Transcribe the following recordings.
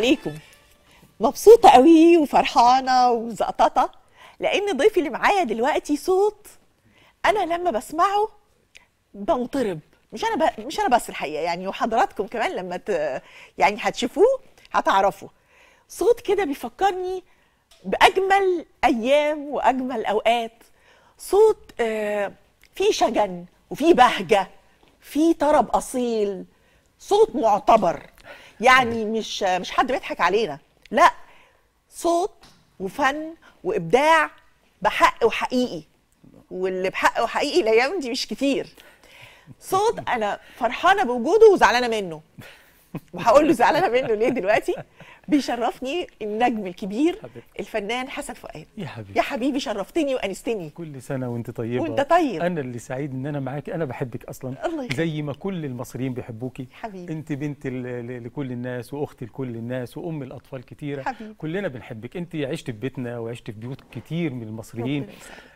عليكم مبسوطه قوي وفرحانه وزقططه لان ضيفي اللي معايا دلوقتي صوت انا لما بسمعه بنطرب مش انا ب... مش انا بس الحقيقه يعني وحضراتكم كمان لما ت... يعني هتشوفوه هتعرفوا صوت كده بيفكرني باجمل ايام واجمل اوقات صوت آه، فيه شجن وفيه بهجه فيه طرب اصيل صوت معتبر يعني مش مش حد بيضحك علينا لا صوت وفن وابداع بحق وحقيقي واللي بحق وحقيقي الايام دي مش كتير صوت انا فرحانه بوجوده وزعلانه منه وهقول له زعلانه منه ليه دلوقتي بيشرفني النجم الكبير حبيب. الفنان حسن فؤاد يا حبيبي يا حبيبي شرفتني وانستني كل سنه وانت طيبه وانت طيب انا اللي سعيد ان انا معاك انا بحبك اصلا الله يخليك زي ما كل المصريين بيحبوكي حبيبي انت بنت لكل الناس واختي لكل الناس وام الاطفال كتيره حبيبي. كلنا بنحبك انت عشت في بيتنا وعشت في بيوت كتير من المصريين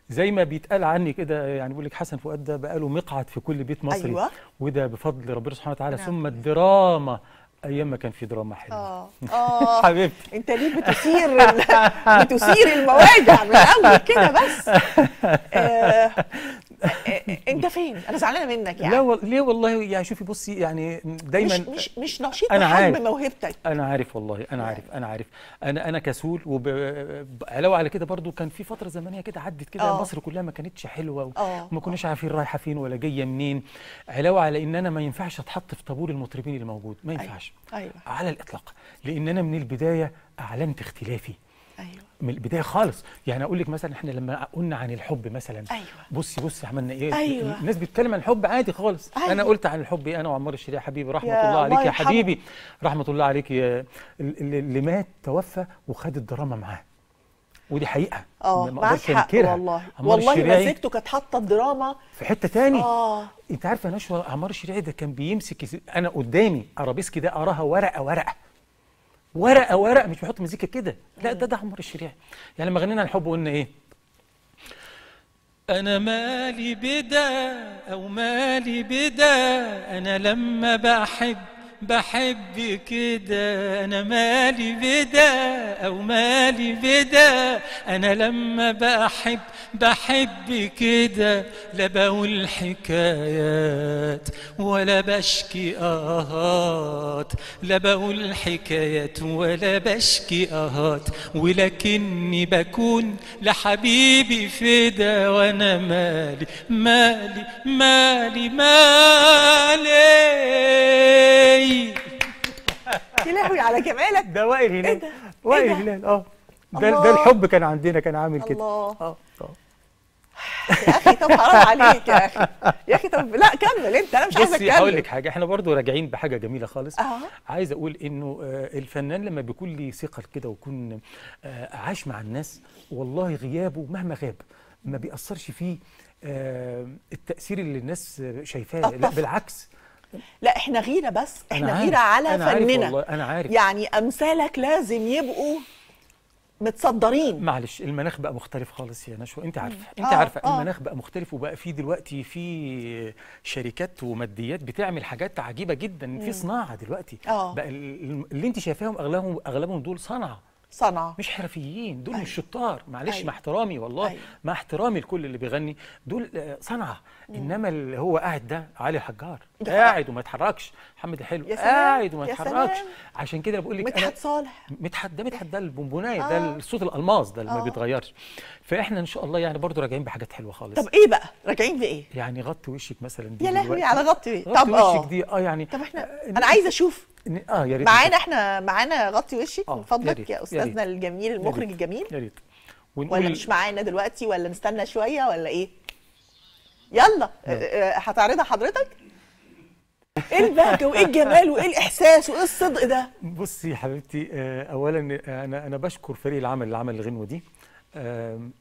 زي ما بيتقال عني كده يعني بيقول لك حسن فؤاد ده بقى له مقعد في كل بيت مصري أيوة. وده بفضل ربنا سبحانه وتعالى نعم. ثم الدراما ايام ما كان في دراما حلوه اه اه حبيبتي انت ليه بتثير بتثير المواجع من الاول كده بس آه إيه، إيه، انت فين انا زعلانه منك يعني لا و... ليه والله يعني شوفي بصي يعني دايما مش مش مش نشيط انا موهبتك انا عارف والله انا يعني. عارف انا عارف انا انا كسول وعلاوه وب... على كده برضو كان في فتره زمنيه كده عدت كده آه. مصر كلها ما كانتش حلوه و... وما آه. كناش عارفين رايحه فين ولا جايه منين علاوه على ان انا ما ينفعش اتحط في طابور المطربين اللي موجود ما ينفعش أيوة. أيوة. على الاطلاق لان انا من البدايه اعلنت اختلافي ايوه من البدايه خالص يعني اقول لك مثلا احنا لما قلنا عن الحب مثلا ايوه بصي بصي عملنا ايه أيوة. الناس بتتكلم عن الحب عادي خالص أيوة. انا قلت عن الحب إيه، انا وعمار الشريع حبيبي رحمه الله عليك يا حبيبي رحمه الله عليك يا اللي مات توفى وخد الدراما معاه ودي حقيقه اه معاك حق والله والله مزيكته كانت حاطه الدراما في حته تاني اه انت عارفه يا نشوى عمار الشريعي ده كان بيمسك انا قدامي ارابيسكي ده اراها ورقه ورقه ورقه ورقه مش بيحط مزيكا كده لا ده ده عمر الشريعي يعني لما غنينا الحب قلنا ايه أنا مالي بدا أو مالي بدا أنا لما بحب بحب كده انا مالي بدا او مالي بدا انا لما بحب بحب كده لا بقول حكايات ولا بشكي اهات لا بقول حكايات ولا بشكي اهات ولكني بكون لحبيبي فدا وانا مالي مالي مالي مالي, مالي هنيدي يا لهوي على جمالك ده وائل إيه هلال ايه ده؟ وائل هلال اه ده ده الحب كان عندنا كان عامل كده الله آه. اه يا اخي طب حرام عليك يا اخي يا اخي طب لا كمل انت انا مش عايز اتكلم هقول لك حاجه احنا برضو راجعين بحاجه جميله خالص آه. عايز اقول انه آه، الفنان لما بيكون ليه ثقل كده ويكون آه، عاش مع الناس والله غيابه مهما غاب ما بيأثرش فيه التأثير اللي الناس شايفاه لا بالعكس لا احنا غيره بس احنا أنا غيره على أنا فننا عارف أنا عارف. يعني امثالك لازم يبقوا متصدرين معلش المناخ بقى مختلف خالص يا نشوى انت عارفه انت آه عارفه آه المناخ بقى مختلف وبقى في دلوقتي في شركات وماديات بتعمل حاجات عجيبه جدا في صناعه دلوقتي آه بقى اللي انت شايفاهم اغلبهم اغلبهم دول صنعه صنعه مش حرفيين دول أيوة. مش شطار معلش أيوة. مع احترامي والله أيوة. مع احترامي لكل اللي بيغني دول آه، صنعه مم. انما اللي هو قاعد ده علي الحجار قاعد وما يتحركش محمد الحلو قاعد وما يتحركش عشان كده بقول لك مدحت صالح مدحت ده مدحت ده البونبونايه آه. ده الصوت الالماس ده اللي آه. ما بيتغيرش فاحنا ان شاء الله يعني برضو راجعين بحاجات حلوه خالص طب ايه بقى راجعين بايه يعني غطي وشك مثلا دي يا لهوي على غطي, غطي طب اه وشك دي اه يعني طب احنا آه، انا عايزه اشوف اه يا ريت معانا احنا معانا غطي وشي من آه، فضلك يا استاذنا الجميل المخرج الجميل يا ريت ولا مش معانا دلوقتي ولا نستنى شويه ولا ايه يلا آه، آه، هتعرضها حضرتك ايه البهجه وايه الجمال وايه الاحساس وايه الصدق ده بصي يا حبيبتي اولا انا انا بشكر فريق العمل اللي عمل الغنوه دي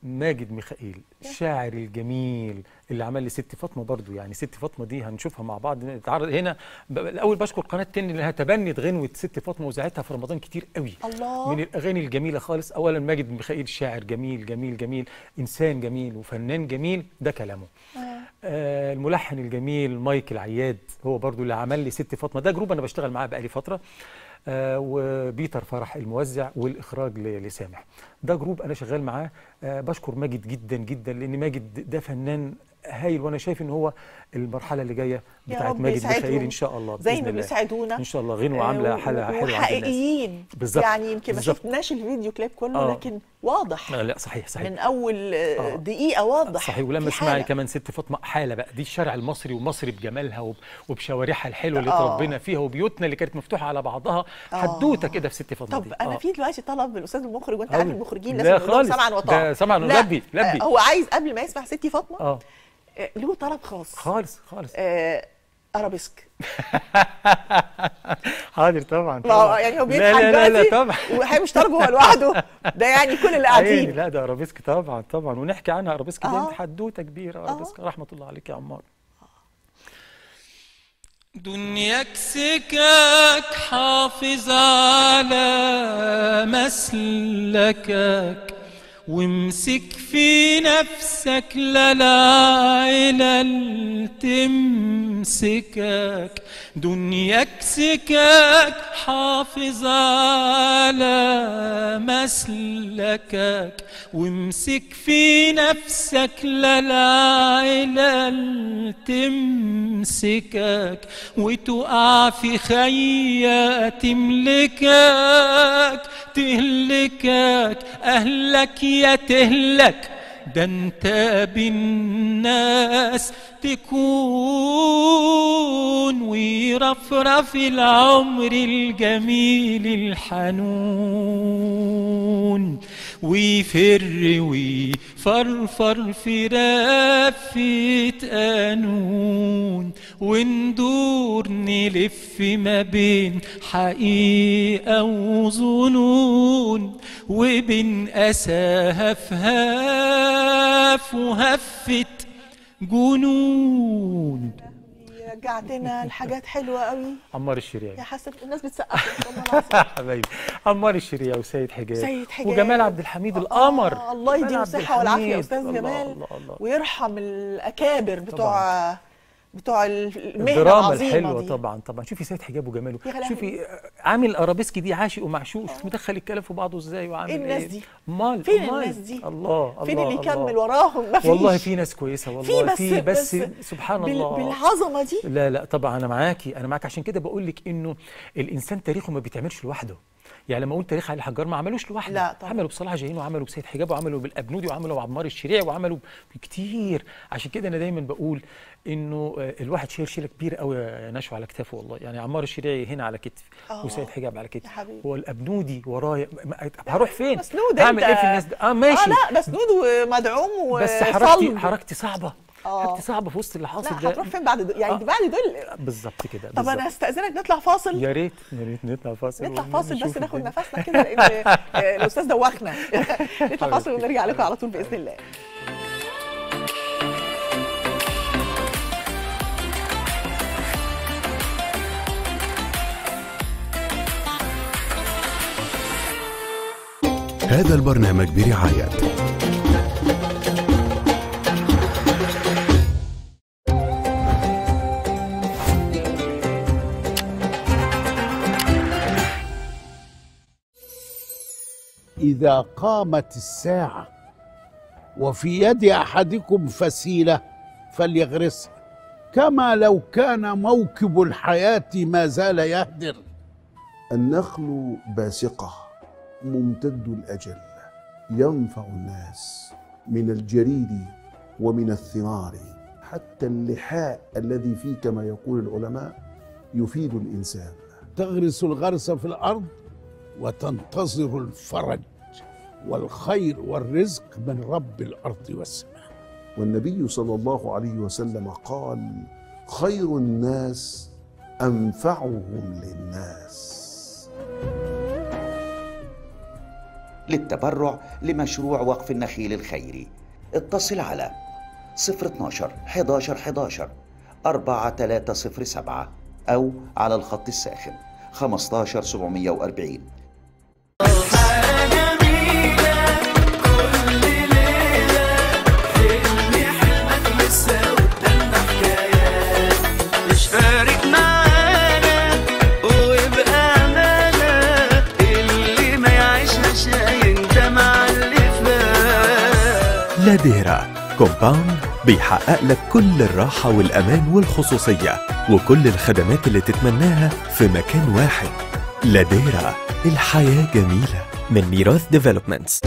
ماجد ميخائيل الشاعر الجميل اللي عمل لي ست فاطمه برضو يعني ست فاطمه دي هنشوفها مع بعض نتعرض هنا الاول بشكر قناه تن اللي تبنت غنوه ست فاطمه وزعتها في رمضان كتير قوي الله. من الاغاني الجميله خالص اولا ماجد ميخائيل شاعر جميل جميل جميل انسان جميل وفنان جميل ده كلامه آه. آه الملحن الجميل مايكل عياد هو برضو اللي عمل لي ست فاطمه ده جروب انا بشتغل معاه بقالي فتره آه، وبيتر فرح الموزع والاخراج لسامح ده جروب انا شغال معاه آه، بشكر ماجد جدا جدا لان ماجد ده فنان هايل وانا شايف ان هو المرحله اللي جايه بتاعت ماجد بخير ان شاء الله زي ما بيسعدونا ان شاء الله غنوه آه، عامله حاله حلوه وحقيقيين بالظبط يعني يمكن ما شفناش الفيديو كليب كله آه. لكن واضح لا صحيح صحيح من اول آه، آه، دقيقه واضح صحيح ولما اسمعي كمان ست فاطمه حاله بقى دي الشارع المصري ومصري بجمالها وبشوارعها الحلوه اللي آه. تربينا فيها وبيوتنا اللي كانت مفتوحه على بعضها حدوته كده في ست فاطمه طب دي. انا في دلوقتي طلب من الاستاذ المخرج وانت عارف المخرجين لازم يكونوا سمعا وطاعه سمعا لبي لبي هو عايز قبل ما يسمع ست فاطمه آه. له طلب خاص خالص خالص آه ارابيسك حاضر طبعا, طبعا. يعني هو بيضحك لا لا لا, لا طبعا وهيمشي هو لوحده ده يعني كل اللي قاعدين لا ده ارابيسك طبعا طبعا ونحكي عنها ارابيسك دي آه. حدوته كبيره آه. ارابيسك آه. رحمه الله عليك يا عمار دنياك كسكك حافظ على مسلكك وامسك في نفسك لا لا تمسكك دنياك سكاك حافظ على مسلكك وامسك في نفسك لا لا تمسكك وتقع في خيا تملكك تهلكك أهلك يا تهلك ده انت بالناس تكون ويرفرف العمر الجميل الحنون ويفر ويفرفر في رفة قانون وندور نلف ما بين حقيقة وظنون وبين أسى هفهاف وهفت جنون رجعتنا لحاجات حلوه قوي عمار الشريعي يا حسن الناس بتسقف والله حبايبي عمار الشريعي وسيد حجاج سيد حجاج وجمال عبد الحميد آه، القمر الله يديله الصحه والعافيه يا استاذ جمال ويرحم الاكابر بتوع طبعا. بتوع المهنه الدراما الحلوه دي. طبعا طبعا شوفي سيد حجاب وجماله شوفي عامل ارابيسكي دي عاشق ومعشوق شوف مدخل الكلام في بعضه ازاي وعامل ايه الناس دي مال فين مال. الناس دي الله الله فين اللي يكمل وراهم ما فيش والله في ناس كويسه والله في بس, بس, بس سبحان بال الله بالعظمه دي لا لا طبعا انا معاكي انا معاك عشان كده بقول لك انه الانسان تاريخه ما بيتعملش لوحده يعني لما اقول تاريخ علي الحجار ما عملوش لوحده لا طبعا. عملوا بصلاح جاهين وعملوا بسيد حجاب وعملوا بالابنودي وعملوا بعمار الشريع وعملوا بكتير عشان كده انا دايما بقول انه آه، الواحد شيل شيله كبيره قوي نشوى على كتافه والله يعني عمار الشريعي هنا على كتفي آه. وسيد حجاب على كتفي والابنودي ورايا هروح فين مسنود اعمل ايه في الناس دي اه ماشي اه لا مسنود ومدعوم و... بس حركتي حركتي صعبه حاجتي آه. صعبه في وسط اللي حاصل ده هتروح فين بعد دول يعني آه. بعد دول بالظبط كده طب انا استاذنك نطلع فاصل يا ريت يا ريت نطلع فاصل نطلع فاصل بس ناخد نفسنا كده لان آه، الاستاذ دوخنا نطلع فاصل ونرجع لكم على طول باذن الله هذا البرنامج برعايه اذا قامت الساعه وفي يد احدكم فسيله فليغرسها كما لو كان موكب الحياه ما زال يهدر النخل باسقه ممتد الاجل ينفع الناس من الجريد ومن الثمار حتى اللحاء الذي فيه كما يقول العلماء يفيد الانسان تغرس الغرس في الارض وتنتظر الفرج والخير والرزق من رب الارض والسماء والنبي صلى الله عليه وسلم قال خير الناس انفعهم للناس للتبرع لمشروع وقف النخيل الخيري اتصل على 012 11 11 4307 أو على الخط الساخن 15 740 لاديرا كومباوند بيحقق لك كل الراحة والأمان والخصوصية وكل الخدمات اللي تتمناها في مكان واحد لاديرا الحياة جميلة من ميراث ديفلوبمنتس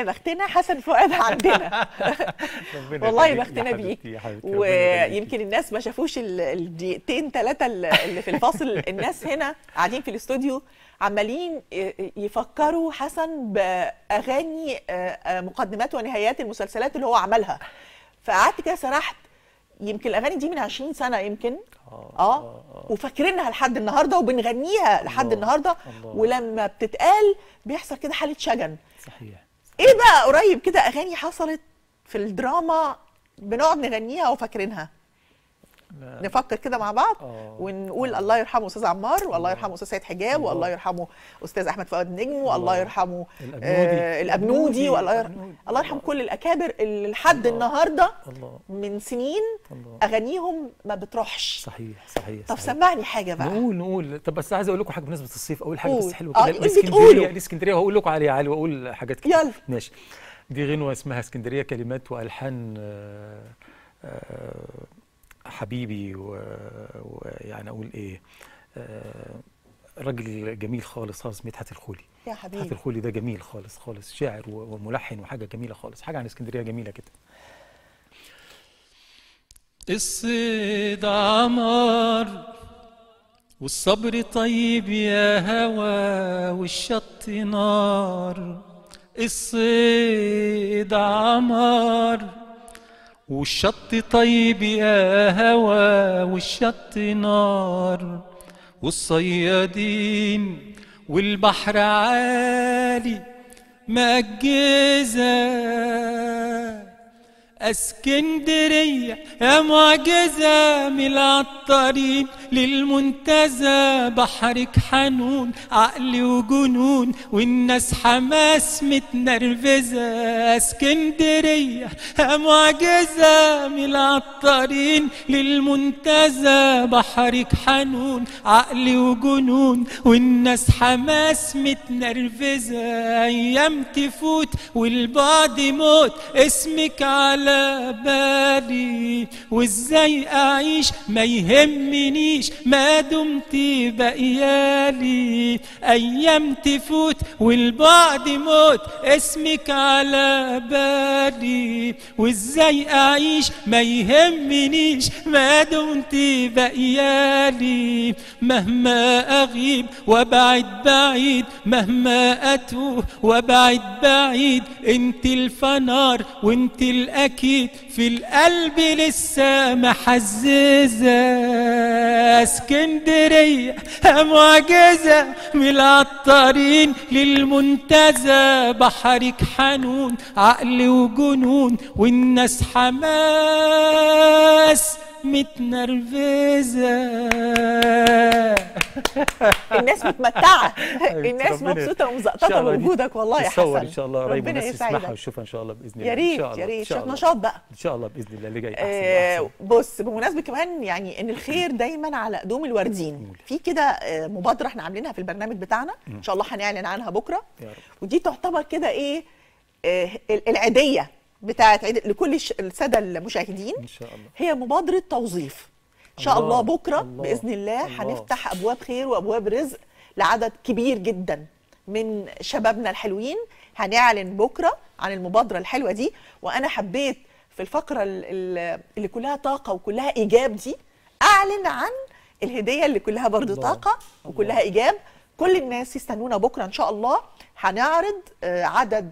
يا بختنا حسن فؤاد عندنا والله بختنا بيه ويمكن الناس ما شافوش الدقيقتين ثلاثه اللي في الفاصل الناس هنا قاعدين في الاستوديو عمالين يفكروا حسن باغاني آه، آه، مقدمات ونهايات المسلسلات اللي هو عملها فقعدت كده سرحت يمكن الاغاني دي من 20 سنه يمكن آه،, اه, آه. وفاكرينها لحد النهارده وبنغنيها لحد الله. النهارده الله. ولما بتتقال بيحصل كده حاله شجن صحيح ايه بقى قريب كده اغاني حصلت في الدراما بنقعد نغنيها وفاكرينها لا. نفكر كده مع بعض أوه. ونقول الله يرحمه استاذ عمار والله يرحمه استاذ سيد حجاب والله يرحمه استاذ احمد فؤاد نجم والله يرحمه الابنودي آه الابنودي والله يرحم الله يرحم كل الاكابر اللي لحد النهارده الله. من سنين الله. اغانيهم ما بتروحش صحيح صحيح طب صحيح. سمعني حاجه بقى نقول نقول طب بس عايز اقول لكم حاجه بالنسبه الصيف اول حاجه بس حلوه آه، كده آه الاسكندريه الاسكندريه وهقول لكم عليها علي واقول حاجات كده يلا ماشي دي غنوه اسمها اسكندريه كلمات والحان آه آه حبيبي ويعني اقول ايه آه، راجل جميل خالص خالص مدحت الخولي يا حبيبي مدحت الخولي ده جميل خالص خالص شاعر وملحن وحاجه جميله خالص حاجه عن اسكندريه جميله كده الصيد عمار والصبر طيب يا هوى والشط نار الصيد عمار والشط طيب يا هوا والشط نار والصيادين والبحر عالي مأجزة اسكندرية يا معجزة ملع الطريق للمنتزه بحرك حنون عقلي وجنون والناس حماس متنرفزة اسكندرية يا معجزة ملع الطريق للمنتزه بحرك حنون عقلي وجنون والناس حماس متنرفزة ايام تفوت والبعد موت اسمك على بالي وازاي اعيش ما يهمنيش ما دمت بقيالي ايام تفوت والبعد موت اسمك على بالي وازاي اعيش ما يهمنيش ما دمت بقيالي مهما اغيب وابعد بعيد مهما اتوه وابعد بعيد انت الفنار وانت الاكل أكيد في القلب لسه محززة اسكندرية معجزة من العطارين للمنتزه بحرك حنون عقل وجنون والناس حماس متنرفزة الناس متمتعة الناس مبسوطة ومزقططة بوجودك والله يا حسن إن شاء الله قريب الناس تسمعها إن شاء الله بإذن الله يا ريت يا ريت نشاط بقى إن شاء الله بإذن الله اللي جاي أحسن, أحسن آه، بص بمناسبة كمان يعني إن الخير دايما على قدوم الواردين في كده آه، مبادرة إحنا عاملينها في البرنامج بتاعنا إن شاء الله هنعلن عنها بكرة ودي تعتبر كده إيه آه، العيدية بتاعت عيد لكل الساده المشاهدين ان شاء الله هي مبادره توظيف ان شاء الله, الله بكره الله باذن الله, الله هنفتح ابواب خير وابواب رزق لعدد كبير جدا من شبابنا الحلوين هنعلن بكره عن المبادره الحلوه دي وانا حبيت في الفقره اللي كلها طاقه وكلها ايجاب دي اعلن عن الهديه اللي كلها برضه طاقه وكلها ايجاب كل الناس يستنونا بكره ان شاء الله هنعرض آه، عدد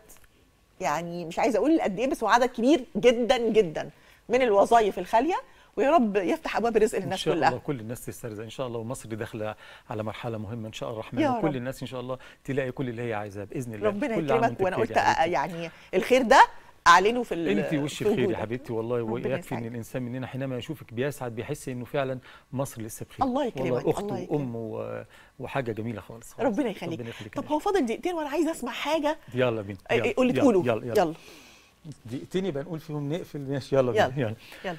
يعني مش عايزه اقول قد ايه بس هو عدد كبير جدا جدا من الوظائف الخاليه ويا رب يفتح ابواب رزق للناس كلها ان شاء الله كل الناس تسترزق ان شاء الله ومصر داخله على مرحله مهمه ان شاء الله الرحمن وكل رب. الناس ان شاء الله تلاقي كل اللي هي عايزاه باذن الله ربنا يكرمك وانا قلت يعني الخير ده اعلنوا في انت وش بخير يا حبيبتي والله ويكفي ان الانسان مننا حينما يشوفك بيسعد بيحس انه فعلا مصر لسه بخير الله يكرمك اخت الله وام وحاجه جميله خالص, خالص. ربنا يخليك طب هو فاضل دقيقتين وانا عايز اسمع حاجه يلا بينا إيه، قولي تقولوا يلا يلا, يلا. دقيقتين يبقى نقول فيهم نقفل ماشي يلا بينا يلا يلا, يلا.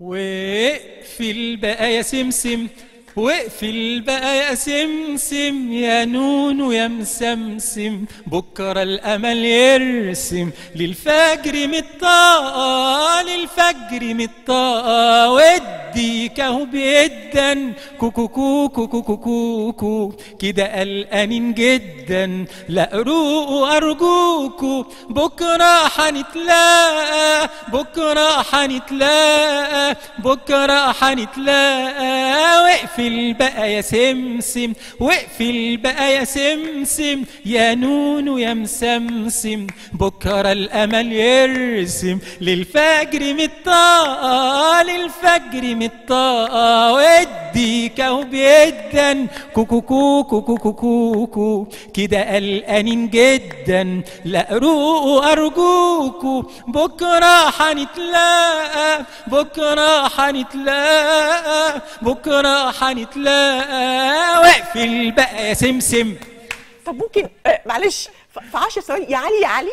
واقفل بقى يا سمسم واقفل بقى يا سمسم يا نون ويا مسمسم بكرة الأمل يرسم للفجر مت مطاء للفجر مطاء وديك اهو بيدا كوكو كوكو كوكو كوكو كده قلقانين جدا لا روقوا أرجوكو بكرة هنتلاقى بكرة هنتلاقى بكرة هنتلاقى واقفل بقى يا سمسم واقفل بقى يا سمسم يا نونو يا مسمسم بكرة الأمل يرسم ترسم للفجر متطاقة للفجر متطاقة ودي جدا كوكو كوكو كوكو كوكو كده قلقانين جدا لا روقوا أرجوكوا بكرة هنتلاقى بكرة هنتلاقى بكرة هنتلاقى واقفل بقى يا سمسم طب ممكن آه، معلش في 10 ثواني يا علي يا علي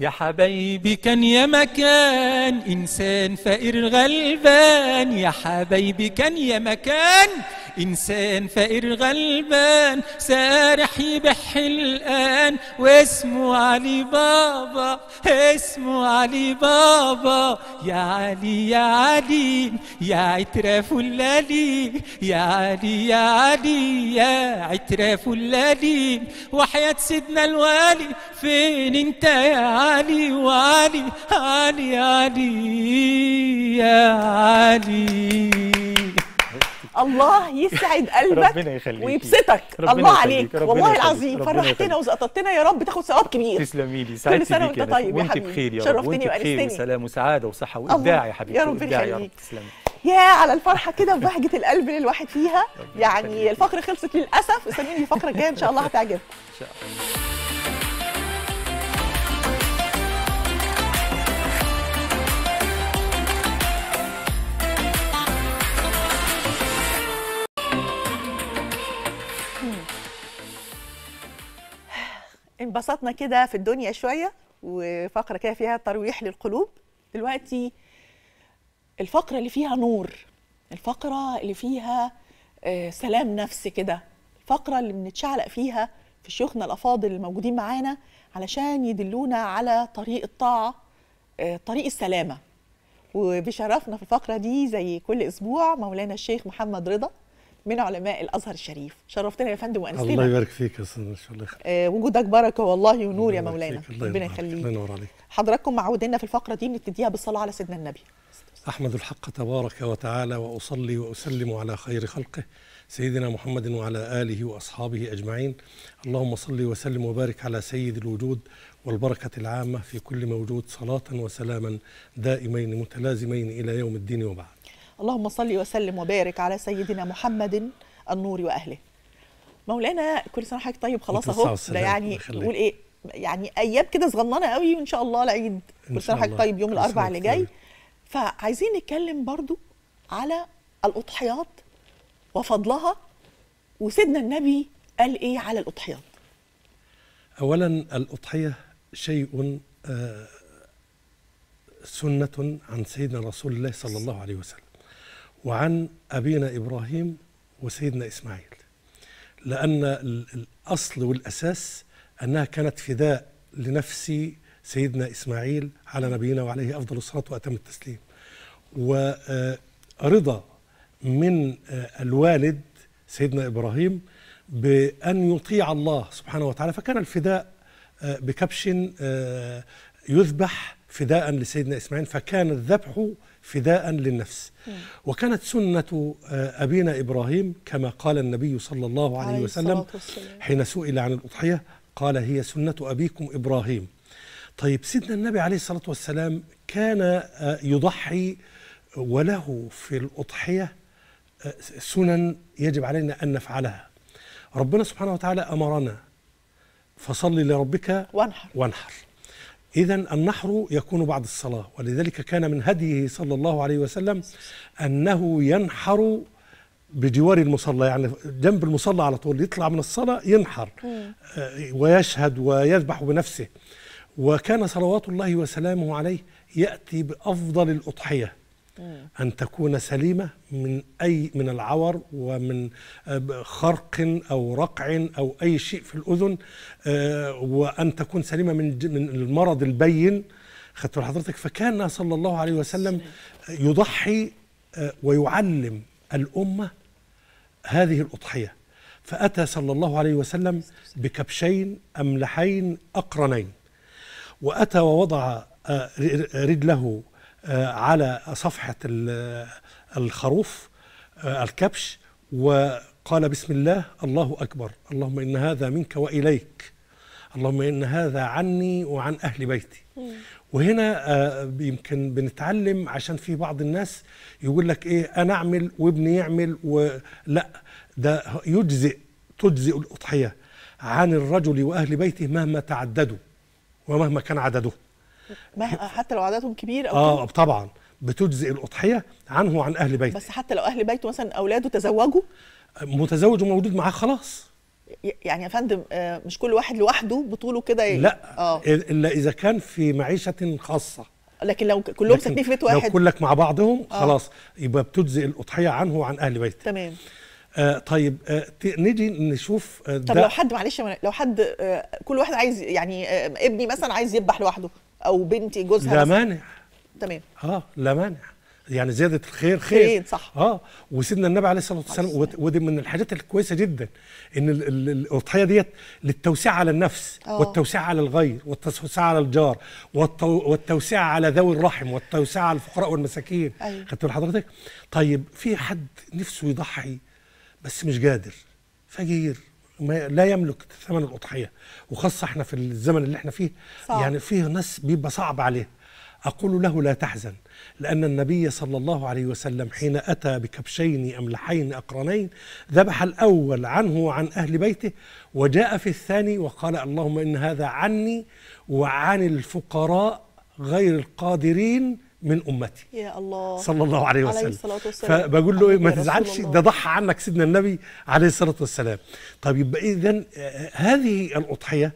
يا حبايبي كان يا مكان إنسان فقير غلبان يا حبايبي كان يا مكان إنسان فقير غلبان سارح يبح الآن واسمه علي بابا اسمه علي بابا يا علي يا علي يا عتراف الليل يا علي يا علي يا عتراف الليل وحياة سيدنا الوالي فين انت يا علي وعلي علي علي يا علي الله يسعد قلبك ربنا يخليك ويبسطك ربنا الله عليك ربنا والله العظيم فرحتنا وزقططتنا يا رب تاخد ثواب كبير تسلمي لي سعدتي كل سنه وانت طيب يا حبيبي بخير يا رب شرفتني وانستني وسلام وسعاده وصحه وابداع يا حبيبي يا رب يخليك يا على الفرحه كده وبهجه القلب اللي الواحد فيها يعني الفقره خلصت للاسف استنوني الفقره الجايه ان شاء الله هتعجبك ان شاء الله انبسطنا كده في الدنيا شويه وفقره كده فيها ترويح للقلوب دلوقتي الفقره اللي فيها نور الفقره اللي فيها آه، سلام نفس كده الفقره اللي بنتشعلق فيها في شيوخنا الافاضل الموجودين معانا علشان يدلونا على طريق الطاعه آه، طريق السلامه وبشرفنا في الفقره دي زي كل اسبوع مولانا الشيخ محمد رضا من علماء الازهر الشريف شرفتنا يا فندم وانستنا الله يبارك فيك يا استاذ ان شاء الله آه وجودك بركه والله ونور يا مولانا ربنا يخليك الله ينور عليك حضراتكم معودنا في الفقره دي بنبتديها بالصلاه على سيدنا النبي احمد الحق تبارك وتعالى واصلي واسلم على خير خلقه سيدنا محمد وعلى اله واصحابه اجمعين اللهم صل وسلم وبارك على سيد الوجود والبركة العامة في كل موجود صلاة وسلاما دائمين متلازمين إلى يوم الدين وبعد اللهم صل وسلم وبارك على سيدنا محمد النور واهله مولانا كل سنه وحضرتك طيب خلاص اهو ده يعني قول ايه يعني ايام كده صغننه قوي وان شاء الله العيد كل سنه وحضرتك طيب يوم الاربعاء اللي جاي طيب. فعايزين نتكلم برضو على الاضحيات وفضلها وسيدنا النبي قال ايه على الاضحيات اولا الاضحيه شيء آه، سنه عن سيدنا رسول الله صلى الله عليه وسلم وعن أبينا إبراهيم وسيدنا إسماعيل لأن الأصل والأساس أنها كانت فداء لنفس سيدنا إسماعيل على نبينا وعليه أفضل الصلاة وأتم التسليم ورضا من الوالد سيدنا إبراهيم بأن يطيع الله سبحانه وتعالى فكان الفداء بكبش يذبح فداء لسيدنا إسماعيل فكان الذبح فداء للنفس وكانت سنة آه، أبينا إبراهيم كما قال النبي صلى الله عليه وسلم حين سئل عن الأضحية قال هي سنة أبيكم إبراهيم طيب سيدنا النبي عليه الصلاة والسلام كان آه، يضحي وله في الأضحية آه، سنن يجب علينا أن نفعلها ربنا سبحانه وتعالى أمرنا فصل لربك وانحر, وانحر. إذا النحر يكون بعد الصلاة ولذلك كان من هديه صلى الله عليه وسلم أنه ينحر بجوار المصلى يعني جنب المصلى على طول يطلع من الصلاة ينحر آه، ويشهد ويذبح بنفسه وكان صلوات الله وسلامه عليه يأتي بأفضل الأضحية أن تكون سليمة من أي من العور ومن آه، خرق أو رقع أو أي شيء في الأذن آه، وأن تكون سليمة من من المرض البين خدت حضرتك فكان صلى الله عليه وسلم يضحي آه، ويعلم الأمة هذه الأضحية فأتى صلى الله عليه وسلم بكبشين أملحين أقرنين وأتى ووضع رجله آه، على صفحة الخروف آه، الكبش وقال بسم الله الله أكبر اللهم إن هذا منك وإليك اللهم إن هذا عني وعن أهل بيتي وهنا آه، يمكن بنتعلم عشان في بعض الناس يقول لك إيه أنا أعمل وابني يعمل ولا ده يجزئ تجزئ الأضحية عن الرجل وأهل بيته مهما تعددوا ومهما كان عددهم حتى لو عددهم كبير او اه طبعا بتجزئ الاضحيه عنه وعن اهل بيته بس حتى لو اهل بيته مثلا اولاده تزوجوا متزوج ومولود معاه خلاص يعني يا فندم آه، مش كل واحد لوحده بطوله كده لا آه. الا اذا كان في معيشه خاصه لكن لو كلهم ساكنين في بيت واحد لو كلك مع بعضهم آه. خلاص يبقى بتجزئ الاضحيه عنه وعن اهل بيته تمام آه طيب آه نيجي نشوف آه طب لو حد معلش لو حد آه كل واحد عايز يعني آه ابني مثلا عايز يذبح لوحده او بنتي جوزها لا مانع تمام اه لا مانع يعني زياده الخير خير, خير صح اه وسيدنا النبي عليه الصلاه والسلام ودي من الحاجات الكويسه جدا ان الاضحيه ديت للتوسعه على النفس أوه. والتوسعه على الغير والتوسعه على الجار والتوسعه على ذوي الرحم والتوسعه على الفقراء والمساكين أيوه. خدت بال حضرتك طيب في حد نفسه يضحي بس مش قادر فقير ما لا يملك ثمن الاضحيه وخاصه احنا في الزمن اللي احنا فيه صعب. يعني فيه ناس بيبقى صعب عليه اقول له لا تحزن لأن النبي صلى الله عليه وسلم حين أتى بكبشين أملحين أقرنين ذبح الأول عنه وعن أهل بيته وجاء في الثاني وقال اللهم إن هذا عني وعن الفقراء غير القادرين من امتي يا الله صلى الله عليه وسلم عليه الصلاه والسلام فبقول له إيه، ما تزعلش ده ضحى عنك سيدنا النبي عليه الصلاه والسلام طب يبقى اذا آه، هذه الاضحيه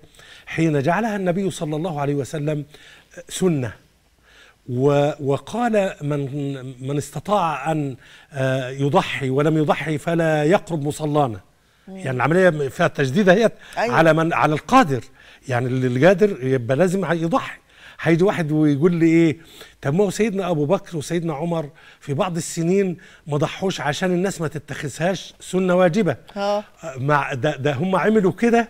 حين جعلها النبي صلى الله عليه وسلم آه، سنه وقال من من استطاع ان آه، يضحي ولم يضحي فلا يقرب مصلانا يعني العمليه فيها التجديد اهيت أيوة. على من على القادر يعني اللي قادر يبقى لازم يضحي هيجي واحد ويقول لي ايه طب ما هو سيدنا ابو بكر وسيدنا عمر في بعض السنين ما ضحوش عشان الناس ما تتخذهاش سنه واجبه اه مع ده, ده هم عملوا كده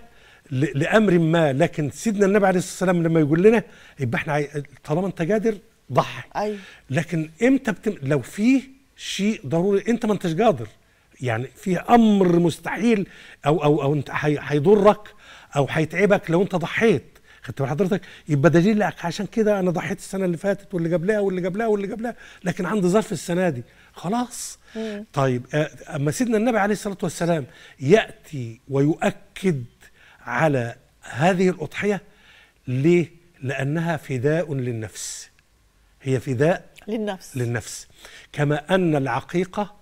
لامر ما لكن سيدنا النبي عليه الصلاه والسلام لما يقول لنا يبقى احنا طالما انت قادر ضحي أيوة. لكن امتى بتم... لو في شيء ضروري انت ما انتش قادر يعني في امر مستحيل او او او انت هيضرك او هيتعبك لو انت ضحيت خدت بال حضرتك يبقى دليل عشان كده انا ضحيت السنه اللي فاتت واللي قبلها واللي قبلها واللي قبلها لكن عندي ظرف السنه دي خلاص مم. طيب آه، اما سيدنا النبي عليه الصلاه والسلام ياتي ويؤكد على هذه الاضحيه ليه لانها فداء للنفس هي فداء للنفس للنفس كما ان العقيقه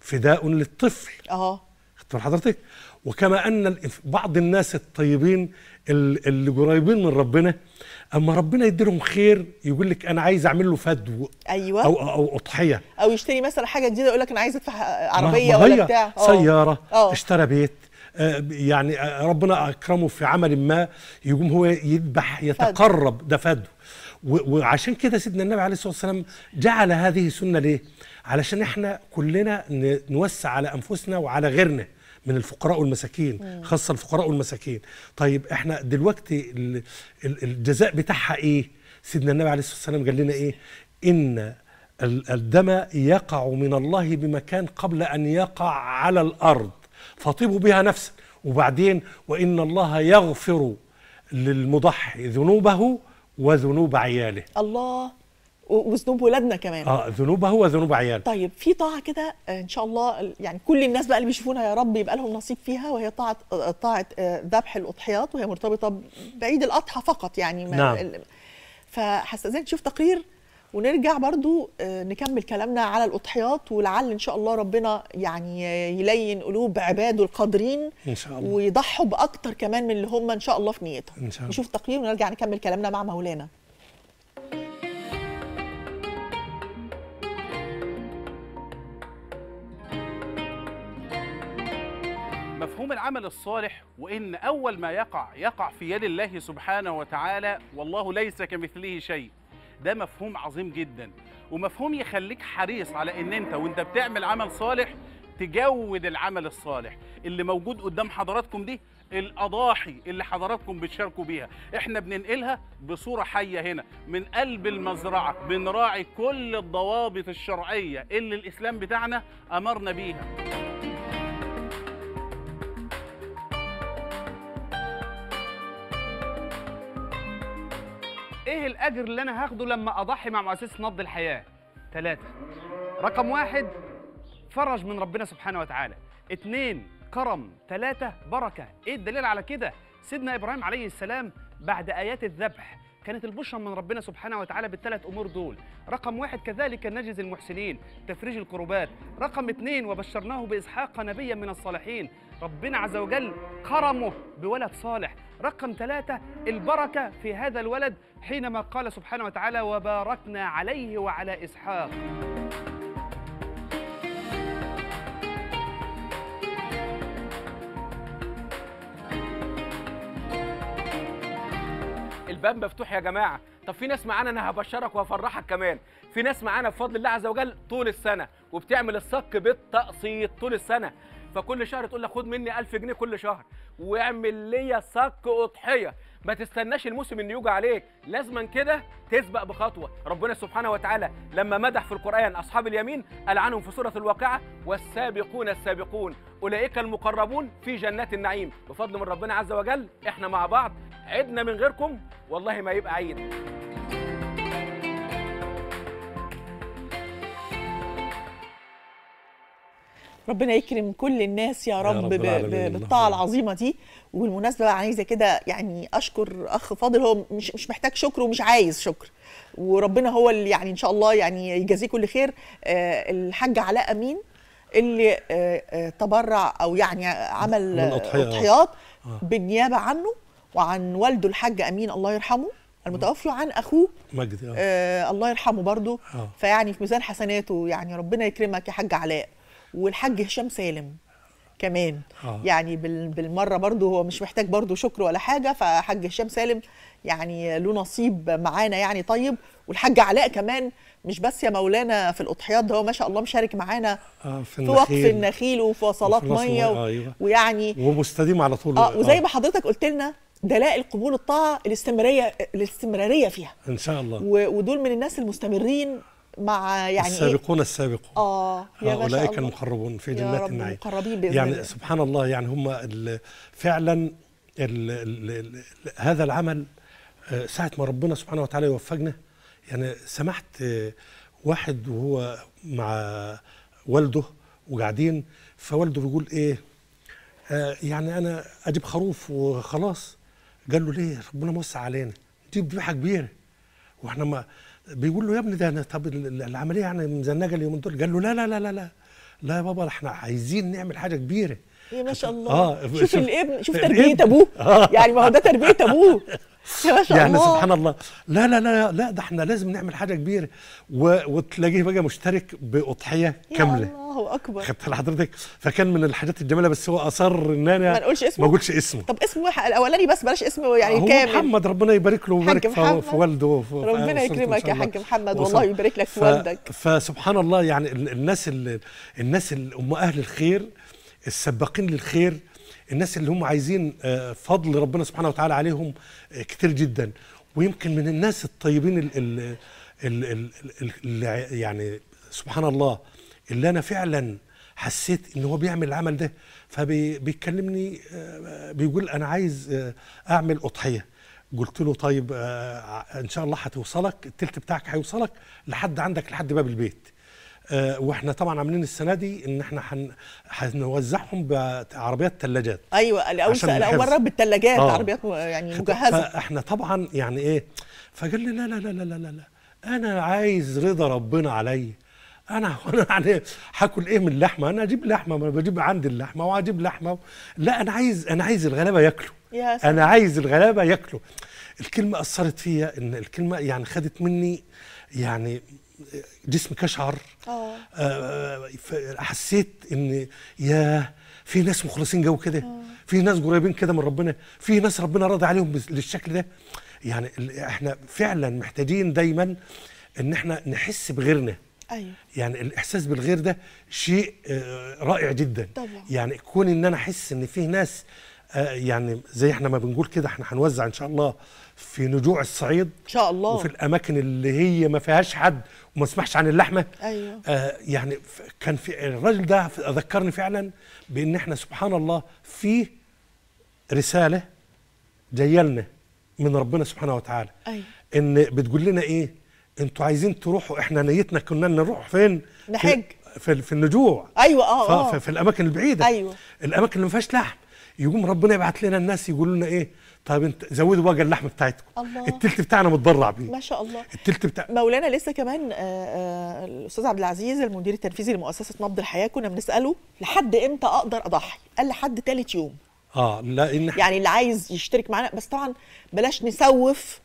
فداء للطفل اه خدت حضرتك وكما ان بعض الناس الطيبين اللي قريبين من ربنا اما ربنا يديلهم خير يقول لك انا عايز اعمل له فدو ايوه او او اضحيه او يشتري مثلا حاجه جديده يقول لك انا عايز ادفع عربيه ولا بتاع آه. سياره أوه. اشترى بيت آه، يعني آه، ربنا اكرمه في عمل ما يقوم هو يذبح يتقرب ده فدو وعشان كده سيدنا النبي عليه الصلاه والسلام جعل هذه سنه ليه؟ علشان احنا كلنا نوسع على انفسنا وعلى غيرنا من الفقراء والمساكين خاصه الفقراء والمساكين طيب احنا دلوقتي الجزاء بتاعها ايه سيدنا النبي عليه الصلاه والسلام قال لنا ايه ان الدم يقع من الله بمكان قبل ان يقع على الارض فطيبوا بها نفسا وبعدين وان الله يغفر للمضحي ذنوبه وذنوب عياله الله وذنوب ولادنا كمان اه هو وذنوب عياله طيب في طاعه كده آه، ان شاء الله يعني كل الناس بقى اللي بيشوفونها يا رب يبقى لهم نصيب فيها وهي طاعه آه، طاعه آه، ذبح الاضحيات وهي مرتبطه بعيد الاضحى فقط يعني نعم. فهستاذنك تشوف تقرير ونرجع برضو نكمل كلامنا على الأضحيات ولعل إن شاء الله ربنا يعني يلين قلوب عباده القادرين إن شاء الله ويضحوا بأكتر كمان من اللي هم إن شاء الله في نيتهم إن شاء الله. نشوف تقرير ونرجع نكمل كلامنا مع مولانا مفهوم العمل الصالح وإن أول ما يقع يقع في يد الله سبحانه وتعالى والله ليس كمثله شيء ده مفهوم عظيم جدا ومفهوم يخليك حريص على ان انت وانت بتعمل عمل صالح تجود العمل الصالح اللي موجود قدام حضراتكم دي الاضاحي اللي حضراتكم بتشاركوا بيها احنا بننقلها بصوره حيه هنا من قلب المزرعه بنراعي كل الضوابط الشرعيه اللي الاسلام بتاعنا امرنا بيها الاجر اللي انا هاخده لما اضحي مع مؤسسه نبض الحياه ثلاثه رقم واحد فرج من ربنا سبحانه وتعالى اثنين كرم ثلاثة بركة ايه الدليل على كده سيدنا ابراهيم عليه السلام بعد ايات الذبح كانت البشرى من ربنا سبحانه وتعالى بالثلاث امور دول رقم واحد كذلك نجز المحسنين تفريج الكروبات رقم اثنين وبشرناه باسحاق نبيا من الصالحين ربنا عز وجل كرمه بولد صالح رقم ثلاثة البركة في هذا الولد حينما قال سبحانه وتعالى وباركنا عليه وعلى إسحاق الباب مفتوح يا جماعه طب في ناس معانا انا هبشرك وهفرحك كمان في ناس معانا بفضل الله عز وجل طول السنه وبتعمل الصك بالتقسيط طول السنه فكل شهر تقول لك خد مني 1000 جنيه كل شهر واعمل لي صك اضحيه ما تستناش الموسم انه يجي عليك لازما كده تسبق بخطوه ربنا سبحانه وتعالى لما مدح في القران اصحاب اليمين قال عنهم في سوره الواقعه والسابقون السابقون اولئك المقربون في جنات النعيم بفضل من ربنا عز وجل احنا مع بعض عدنا من غيركم والله ما يبقى عيد ربنا يكرم كل الناس يا رب, يا رب بالطاعه العظيمه دي وبالمناسبه بقى عايزه كده يعني اشكر اخ فاضل هو مش مش محتاج شكر ومش عايز شكر وربنا هو اللي يعني ان شاء الله يعني يجازيه كل خير آه الحاج علاء امين اللي آه, آه، تبرع او يعني عمل تضحيات اضحيات آه. بالنيابه عنه وعن والده الحاج امين الله يرحمه المتوفي وعن اخوه مجدي آه. آه الله يرحمه برضه آه. فيعني في ميزان حسناته يعني ربنا يكرمك يا حاج علاء والحاج هشام سالم كمان آه. يعني بالمره برضه هو مش محتاج برضه شكر ولا حاجه فحاج هشام سالم يعني له نصيب معانا يعني طيب والحاج علاء كمان مش بس يا مولانا في الاضحيات ده هو ما شاء الله مشارك معانا آه في, في وقف النخيل وفي وصلات ميه و... آه ويعني ومستديم على طول اه وزي آه. ما حضرتك قلت لنا دلائل قبول الطاعه الاستمراريه الاستمراريه فيها ان شاء الله و... ودول من الناس المستمرين مع يعني إيه؟ السابقون إيه؟ السابقون اه يا اولئك المقربون في جنات النعيم المقربين بإذن يعني الله. سبحان الله يعني هم فعلا الـ الـ الـ هذا العمل آه، ساعه ما ربنا سبحانه وتعالى يوفقنا يعني سمحت آه، واحد وهو مع والده وقاعدين فوالده بيقول ايه آه يعني انا اجيب خروف وخلاص قال له ليه ربنا موسع علينا دي ذبيحه كبيره واحنا ما بيقول له يا ابني ده طب العمليه يعني مزنجه اليومين دول قال له لا لا لا لا لا يا بابا احنا عايزين نعمل حاجه كبيره إيه ما شاء الله آه شوف, شوف الابن شوف تربيه ابوه آه يعني ما هو ده تربيه ابوه يعني سبحان الله لا لا لا لا ده احنا لازم نعمل حاجه كبيره و... وتلاقيه بقى مشترك باضحيه كامله الله اكبر خدت لحضرتك فكان من الحاجات الجميله بس هو اصر ان انا ما نقولش اسمه ما اقولش اسمه طب اسمه الاولاني بس بلاش اسمه يعني هو كامل محمد ربنا يبارك له ويبارك في والده ربنا يكرمك يا حاج محمد والله يبارك لك في والدك فسبحان الله يعني الناس اللي الناس اللي هم اهل الخير السباقين للخير الناس اللي هم عايزين آه، فضل ربنا سبحانه وتعالى عليهم آه، كتير جدا ويمكن من الناس الطيبين الـ الـ الـ الـ الـ يعني سبحان الله اللي انا فعلا حسيت ان هو بيعمل العمل ده فبيكلمني آه، بيقول انا عايز اعمل اضحيه قلت له طيب ان شاء الله هتوصلك التلت بتاعك هيوصلك لحد عندك لحد باب البيت آه، واحنا طبعا عاملين السنه دي ان احنا هنوزعهم بعربيات ثلاجات ايوه الاول اول مره بالثلاجات آه. عربيات يعني مجهزه فاحنا طبعا يعني ايه فقال لي لا لا لا لا لا لا انا عايز رضا ربنا عليا انا انا يعني هاكل ايه من اللحمه انا اجيب لحمه ما بجيب عندي اللحمه واجيب لحمه و... لا انا عايز انا عايز الغلابه ياكلوا انا عايز الغلابه ياكلوا الكلمه اثرت فيا ان الكلمه يعني خدت مني يعني جسمي كشعر آه, آه، حسيت ان ياه في ناس مخلصين جو كده آه. في ناس قريبين كده من ربنا في ناس ربنا راضي عليهم للشكل ده يعني احنا فعلا محتاجين دايما ان احنا نحس بغيرنا أيوة. يعني الاحساس بالغير ده شيء آه، رائع جدا طبعا. يعني كون ان انا احس ان في ناس يعني زي احنا ما بنقول كده احنا هنوزع ان شاء الله في نجوع الصعيد ان شاء الله وفي الاماكن اللي هي ما فيهاش حد ما اسمحش عن اللحمه ايوه آه يعني كان في الراجل ده ذكرني فعلا بان احنا سبحان الله في رساله جايه لنا من ربنا سبحانه وتعالى أيوة. ان بتقول لنا ايه انتوا عايزين تروحوا احنا نيتنا كنا نروح فين نحج في, في النجوع ايوه اه, آه. في الاماكن البعيده ايوه الاماكن اللي ما فيهاش لحم يقوم ربنا يبعت لنا الناس يقولوا لنا ايه طيب انت زودوا بقى اللحمه بتاعتكم الله التلت بتاعنا متبرع بيه ما شاء الله التلت بتاع مولانا لسه كمان آه، آه، الاستاذ عبد العزيز المدير التنفيذي لمؤسسه نبض الحياه كنا بنساله لحد امتى اقدر اضحي قال لحد ثالث يوم اه لا إن يعني اللي عايز يشترك معانا بس طبعا بلاش نسوف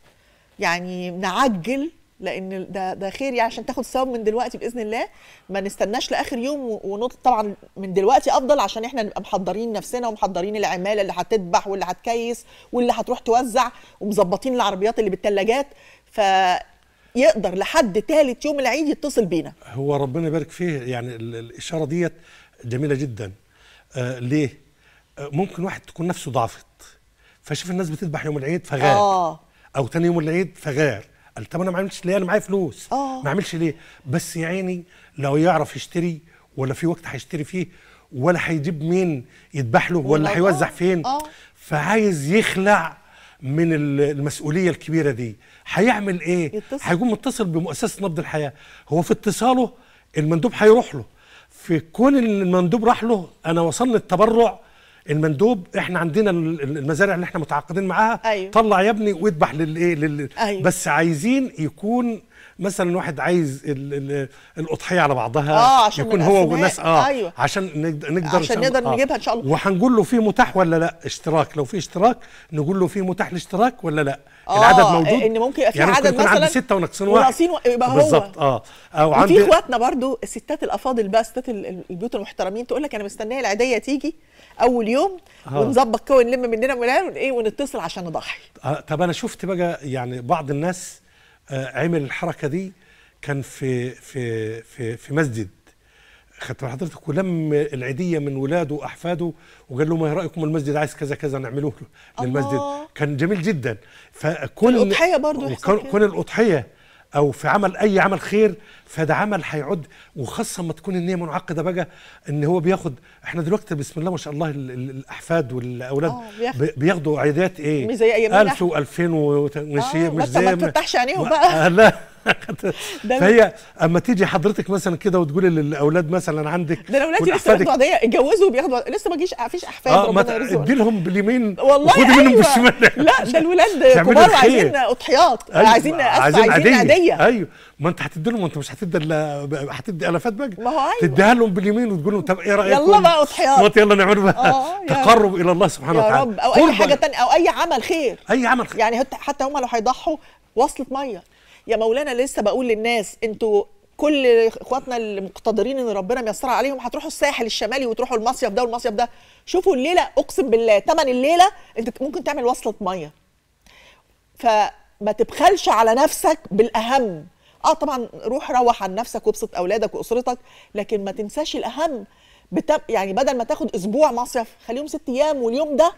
يعني نعجل لان ده ده خير يعني عشان تاخد ثواب من دلوقتي باذن الله ما نستناش لاخر يوم ونط طبعا من دلوقتي افضل عشان احنا نبقى محضرين نفسنا ومحضرين العماله اللي هتذبح واللي هتكيس واللي هتروح توزع ومظبطين العربيات اللي بالثلاجات ف يقدر لحد ثالث يوم العيد يتصل بينا هو ربنا يبارك فيه يعني الاشاره ديت جميله جدا آه ليه آه ممكن واحد تكون نفسه ضعفت فشاف الناس بتذبح يوم العيد فغار آه. او تاني يوم العيد فغار قال طب انا ما عملتش ليه انا معايا فلوس أوه. ما عملش ليه بس يا عيني لو يعرف يشتري ولا في وقت هيشتري فيه ولا هيجيب مين يذبح له ولا هيوزع فين أوه. فعايز يخلع من المسؤوليه الكبيره دي هيعمل ايه هيقوم متصل بمؤسسه نبض الحياه هو في اتصاله المندوب هيروح له في كون المندوب راح له انا وصلني التبرع المندوب احنا عندنا المزارع اللي احنا متعاقدين معاها أيوه. طلع يا ابني واذبح للايه لل... أيوه. بس عايزين يكون مثلا واحد عايز الـ الـ الاضحيه على بعضها آه عشان يكون هو والناس اه أيوة. عشان نقدر عشان نقدر نجيبها ان شاء الله آه. وهنقول له في متاح ولا لا اشتراك لو في اشتراك نقول له في متاح الاشتراك ولا لا آه العدد موجود ان ممكن يبقى في يعني عدد ممكن مثلا عندي سته وناقصين واحد وناقصين يبقى هو بالظبط اه او عندي في اخواتنا برضو الستات الافاضل بقى ستات البيوت المحترمين تقول لك انا مستنيه العيديه تيجي اول يوم آه. ونظبط كده ونلم مننا ولا ايه ونتصل عشان نضحي آه، طب انا شفت بقى يعني بعض الناس آه عمل الحركه دي كان في في في في مسجد خدت حضرتك ولم العيديه من ولاده واحفاده وقال لهم ايه رايكم المسجد عايز كذا كذا نعملوه للمسجد كان جميل جدا فكل الاضحيه برضه كل الاضحيه او في عمل اي عمل خير فده عمل هيعد وخاصه ما تكون النيه منعقده بقى ان هو بياخد احنا دلوقتي بسم الله ما شاء الله الاحفاد والاولاد آه، بياخدوا عيادات ايه مش زي ايام 1000 و2000 مش آه، زي ما تفتحش عينيهم بقى آه، لا فهي اما تيجي حضرتك مثلا كده وتقول للاولاد مثلا عندك ده انا اولادي لسه بياخدوا عضيه اتجوزوا بياخدوا لسه ما جيش فيش احفاد اه ما ادي لهم باليمين والله خدي منهم أيوة. بالشمال لا ده الولاد كبار وعايزين اضحيات أيوة. عايزين عايزين عاديه, عادية. ايوه ما انت هتدي لهم انت مش هتدي الا هتدي الافات بقى ما هو ايوه تديها لهم باليمين وتقول لهم طب ايه رايكم يلا بقى اضحيات يلا نعمل بقى آه، تقرب الى الله سبحانه وتعالى يا رب او اي حاجه ثانيه او اي عمل خير اي عمل خير يعني حتى هم لو هيضحوا وصلت ميه يا مولانا لسه بقول للناس انتوا كل اخواتنا المقتدرين ان ربنا ميسر عليهم هتروحوا الساحل الشمالي وتروحوا المصيف ده والمصيف ده شوفوا الليله اقسم بالله ثمن الليله انت ممكن تعمل وصله ميه فما تبخلش على نفسك بالاهم اه طبعا روح روح عن نفسك وابسط اولادك واسرتك لكن ما تنساش الاهم بتب... يعني بدل ما تاخد اسبوع مصيف خليهم ست ايام واليوم ده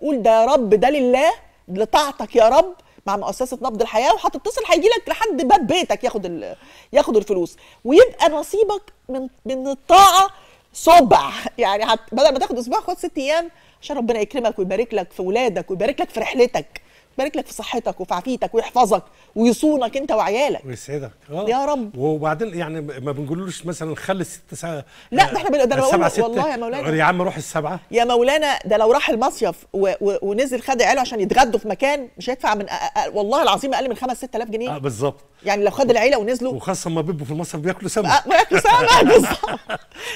قول ده يا رب ده لله لطاعتك يا رب مع مؤسسه نبض الحياه وهتتصل هيجي لك لحد باب بيتك ياخد ياخد الفلوس ويبقى نصيبك من من الطاعه صبع يعني بدل ما تاخد اسبوع خد ست ايام عشان ربنا يكرمك ويبارك لك في ولادك ويبارك لك في رحلتك يبارك لك في صحتك وفي عافيتك ويحفظك ويصونك انت وعيالك ويسعدك اه يا رب وبعدين يعني ما بنقولوش مثلا خلي الست سا... لا ده احنا بنقدر نقول والله يا مولانا يا عم روح السبعه يا مولانا ده لو راح المصيف و... و... ونزل خد عياله عشان يتغدوا في مكان مش هيدفع من أ... والله العظيم اقل من 5 6000 جنيه اه بالظبط يعني لو خد العيله ونزلوا وخاصه ما بيبقوا في المصيف بياكلوا سمك آه بياكلوا سمك بالظبط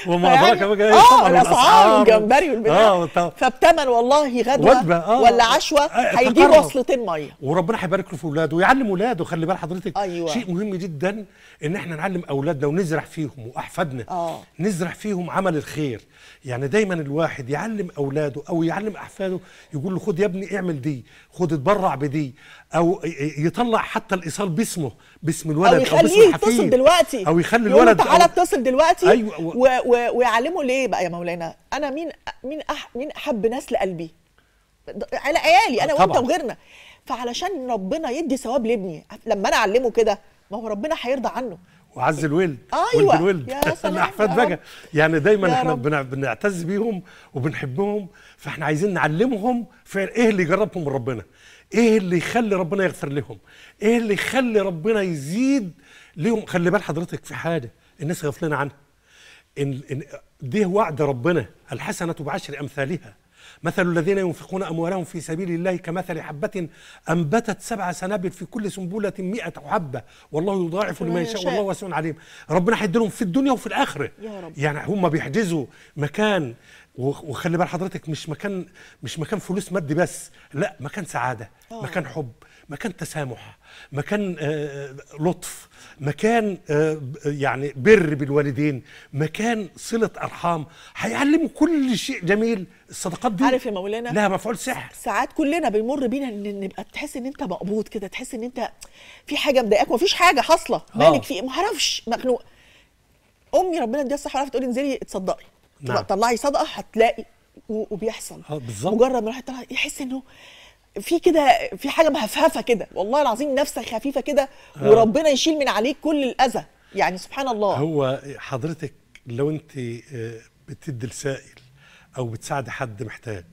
وما ادراك بقى إيه اه الاسعار والجمبري والبتاع آه فبتمن والله غدوه آه. ولا عشوه آه، هيجيب وصلتين كوبايتين ميه وربنا هيبارك له في اولاده ويعلم اولاده خلي بال حضرتك أيوة. شيء مهم جدا ان احنا نعلم اولادنا ونزرع فيهم واحفادنا آه. نزرع فيهم عمل الخير يعني دايما الواحد يعلم اولاده او يعلم احفاده يقول له خد يا ابني اعمل دي خد اتبرع بدي او يطلع حتى الايصال باسمه باسم الولد او باسم او يخليه يتصل دلوقتي او يخلي الولد تعالى اتصل دلوقتي أيوة. و... و... ويعلمه ليه بقى يا مولانا انا مين مين أح... مين احب ناس لقلبي على عيالي انا آه، وانت وغيرنا فعلشان ربنا يدي ثواب لابني لما انا اعلمه كده ما هو ربنا هيرضى عنه وعز الولد ايوه ولد الولد الاحفاد بقى يعني دايما احنا رب. بنعتز بيهم وبنحبهم فاحنا عايزين نعلمهم فعلا ايه اللي يجربهم من ربنا ايه اللي يخلي ربنا يغفر لهم ايه اللي يخلي ربنا يزيد ليهم خلي بال حضرتك في حاجه الناس غفلانه عنها إن, ان ده وعد ربنا الحسنه بعشر امثالها مثل الذين ينفقون أموالهم في سبيل الله كمثل حبة أنبتت سبع سنابل في كل سنبلة مئة حبة والله يضاعف لمن يشاء والله واسع عليم ربنا هيديلهم في الدنيا وفي الآخرة يا رب. يعني هم بيحجزوا مكان وخلي بال حضرتك مش مكان مش مكان فلوس مادي بس لا مكان سعادة أوه. مكان حب مكان تسامح مكان آه، آه، لطف مكان آه، يعني بر بالوالدين مكان صله ارحام هيعلموا كل شيء جميل الصدقات دي عارف يا مولانا لها مفعول سحر ساعات كلنا بيمر بينا ان نبقى تحس ان انت مقبوض كده تحس ان انت في حاجه مضايقاك فيش حاجه حاصله مالك في إيه؟ ما اعرفش مخنوق امي ربنا اديها الصحه والعافيه تقول انزلي اتصدقي نعم. طلعي صدقه هتلاقي وبيحصل اه بالظبط مجرد ما الواحد يحس انه في كده في حاجه مهفهفه كده والله العظيم نفسك خفيفه كده آه. وربنا يشيل من عليك كل الاذى يعني سبحان الله هو حضرتك لو انت آه، بتدي لسائل او بتساعد حد محتاج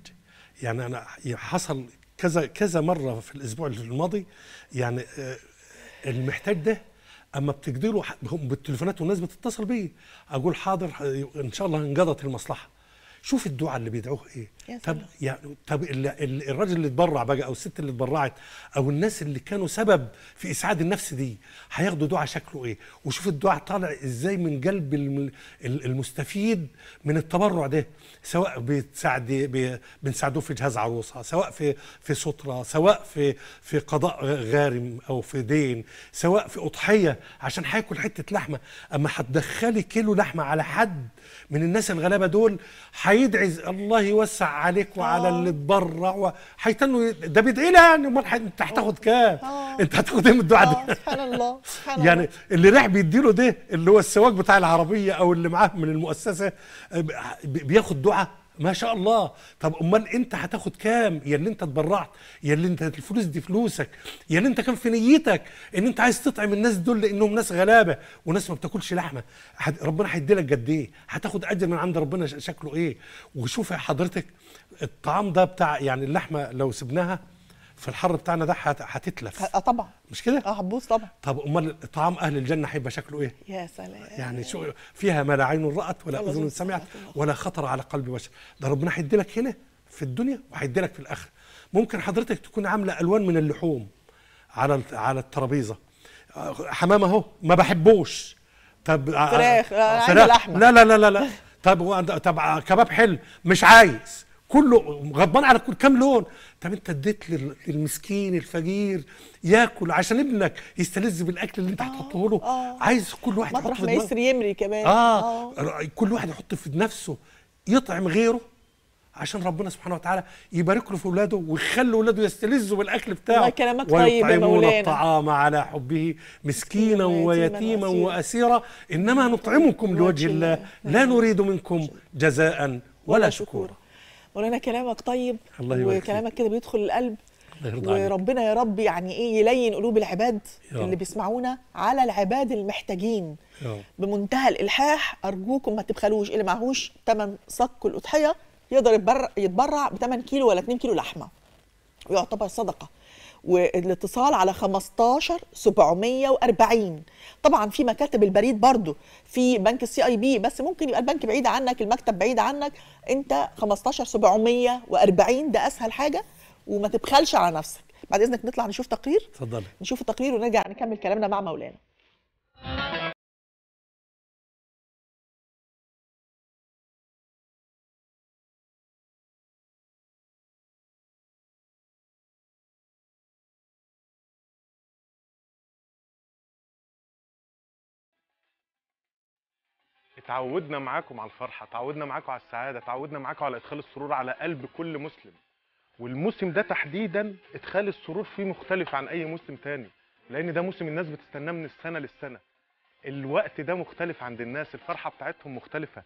يعني انا حصل كذا كذا مره في الاسبوع الماضي يعني آه، المحتاج ده اما بتجدي له بالتليفونات والناس بتتصل بيه اقول حاضر ان شاء الله انقضت المصلحه شوف الدعاء اللي بيدعوه ايه طب يعني طب الراجل اللي اتبرع بقى او الست اللي اتبرعت او الناس اللي كانوا سبب في اسعاد النفس دي هياخدوا دعاء شكله ايه وشوف الدعاء طالع ازاي من قلب المستفيد من التبرع ده سواء بتساعد بنساعدوه في جهاز عروسه سواء في في ستره سواء في في قضاء غارم او في دين سواء في اضحيه عشان هياكل حته لحمه اما هتدخلي كيلو لحمه على حد من الناس الغلابه دول هيدعي الله يوسع عليك وعلى آه. اللي اتبرع حيث انه ده بيدعي لها يعني امال انت هتاخد آه. كام؟ آه. انت هتاخد ايه من الدعاء ده؟ سبحان الله سبحان يعني اللي رايح له ده اللي هو السواق بتاع العربيه او اللي معاه من المؤسسه بياخد دعاء ما شاء الله طب امال انت هتاخد كام يا اللي انت اتبرعت يا اللي انت الفلوس دي فلوسك يا اللي انت كان في نيتك ان انت عايز تطعم الناس دول لانهم ناس غلابه وناس ما بتاكلش لحمه ربنا هيدي لك قد ايه هتاخد اجر من عند ربنا شكله ايه وشوف حضرتك الطعام ده بتاع يعني اللحمه لو سبناها في الحر بتاعنا ده هتتلف اه طبعا مش كده؟ اه هتبوظ طبعا طب امال طعام اهل الجنه هيبقى شكله ايه؟ يا سلام يعني شو فيها ما لا عين رات ولا اذن سمعت ولا خطر على قلب بشر ده ربنا هيدي لك هنا في الدنيا وهيدي لك في الاخره ممكن حضرتك تكون عامله الوان من اللحوم على على الترابيزه آه، حمام اهو ما بحبوش طب آه، فراخ آه، لا لا لا لا لا طب طب كباب حلو مش عايز كله غضبان على كل كام لون طب انت اديت للمسكين الفقير ياكل عشان ابنك يستلذ بالاكل اللي انت آه، هتحطه له آه عايز كل واحد يحط في ما يسري يمري كمان آه. اه كل واحد يحط في نفسه يطعم غيره عشان ربنا سبحانه وتعالى يبارك له في اولاده ويخلي اولاده يستلذوا بالاكل بتاعه كلامك طيب يا مولانا الطعام على حبه مسكينا ويتيما واسيرا انما نطعمكم لوجه الله لا نريد منكم جزاء ولا شكورا مولانا كلامك طيب الله وكلامك كده بيدخل القلب وربنا يا رب يعني ايه يلين قلوب العباد يا اللي بيسمعونا على العباد المحتاجين يا بمنتهى الالحاح ارجوكم ما تبخلوش اللي معهوش ثمن صك الاضحيه يقدر يتبرع ب 8 كيلو ولا 2 كيلو لحمه ويعتبر صدقه والاتصال على 15 740 طبعا في مكاتب البريد برضو في بنك السي اي بي بس ممكن يبقى البنك بعيد عنك المكتب بعيد عنك انت 15 740 ده اسهل حاجه وما تبخلش على نفسك بعد اذنك نطلع نشوف تقرير اتفضلي نشوف التقرير ونرجع نكمل كلامنا مع مولانا تعودنا معاكم على الفرحه تعودنا معاكم على السعاده تعودنا معاكم على ادخال السرور على قلب كل مسلم والموسم ده تحديدا ادخال السرور فيه مختلف عن اي موسم تاني لان ده موسم الناس بتستناه من السنه للسنه الوقت ده مختلف عند الناس الفرحه بتاعتهم مختلفه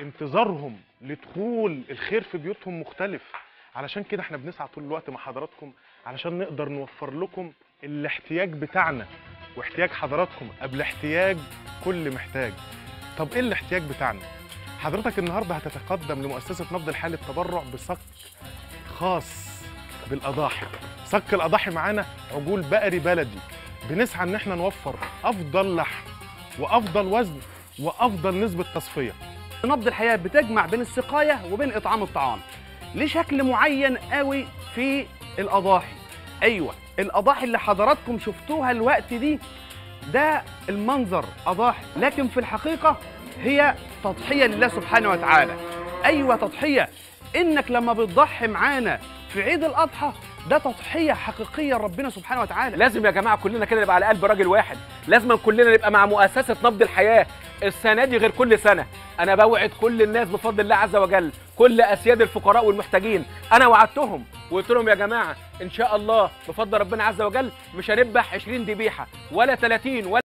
انتظارهم لدخول الخير في بيوتهم مختلف علشان كده احنا بنسعى طول الوقت مع حضراتكم علشان نقدر نوفر لكم الاحتياج بتاعنا واحتياج حضراتكم قبل احتياج كل محتاج طب ايه الاحتياج بتاعنا حضرتك النهارده هتتقدم لمؤسسه نبض الحالي التبرع بصك خاص بالاضاحي صك الاضاحي معانا عجول بقري بلدي بنسعى ان احنا نوفر افضل لحم وافضل وزن وافضل نسبه تصفيه نبض الحياه بتجمع بين السقايه وبين اطعام الطعام ليه شكل معين قوي في الاضاحي ايوه الاضاحي اللي حضراتكم شفتوها الوقت دي ده المنظر أضاح لكن في الحقيقة هي تضحية لله سبحانه وتعالى أيوة تضحية إنك لما بتضحي معانا في عيد الأضحى ده تضحيه حقيقيه لربنا سبحانه وتعالى لازم يا جماعه كلنا كده نبقى على قلب راجل واحد لازم كلنا نبقى مع مؤسسه نبض الحياه السنه دي غير كل سنه انا بوعد كل الناس بفضل الله عز وجل كل اسياد الفقراء والمحتاجين انا وعدتهم وقلت لهم يا جماعه ان شاء الله بفضل ربنا عز وجل مش هنذبح 20 ذبيحه ولا 30 ولا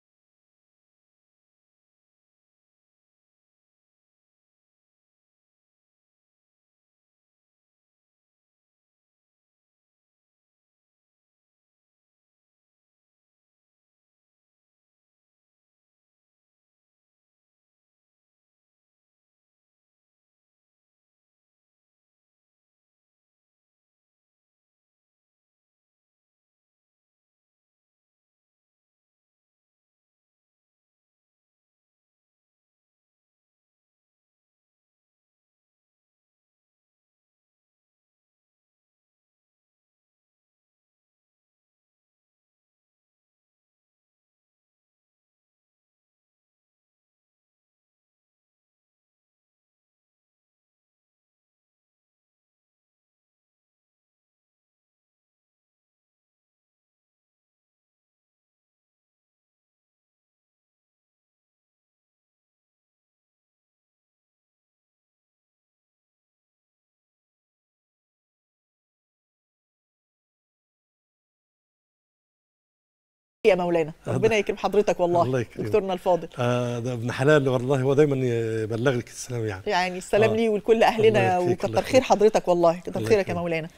يا مولانا ربنا يكرم حضرتك والله دكتورنا الفاضل آه ده ابن حلال والله هو دايما يبلغ لك السلام يعني يعني السلام آه. لي ولكل اهلنا وكتر خير حضرتك والله كتر خيرك يا مولانا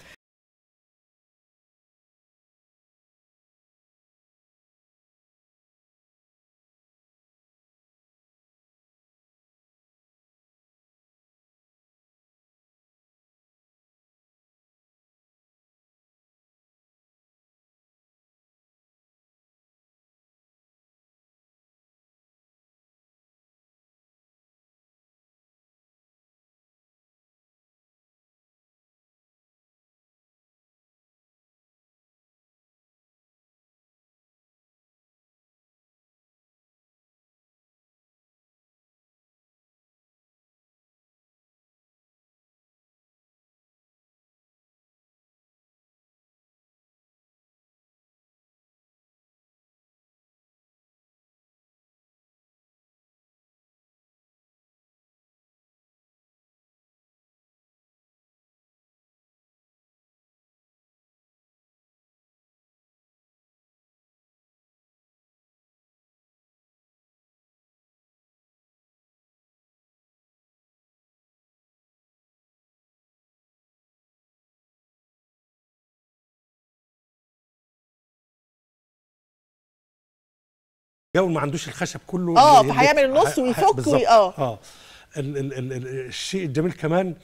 الجو ما عندوش الخشب كله اه فهيعمل النص ويفك اه اه ال ال ال الشيء الجميل كمان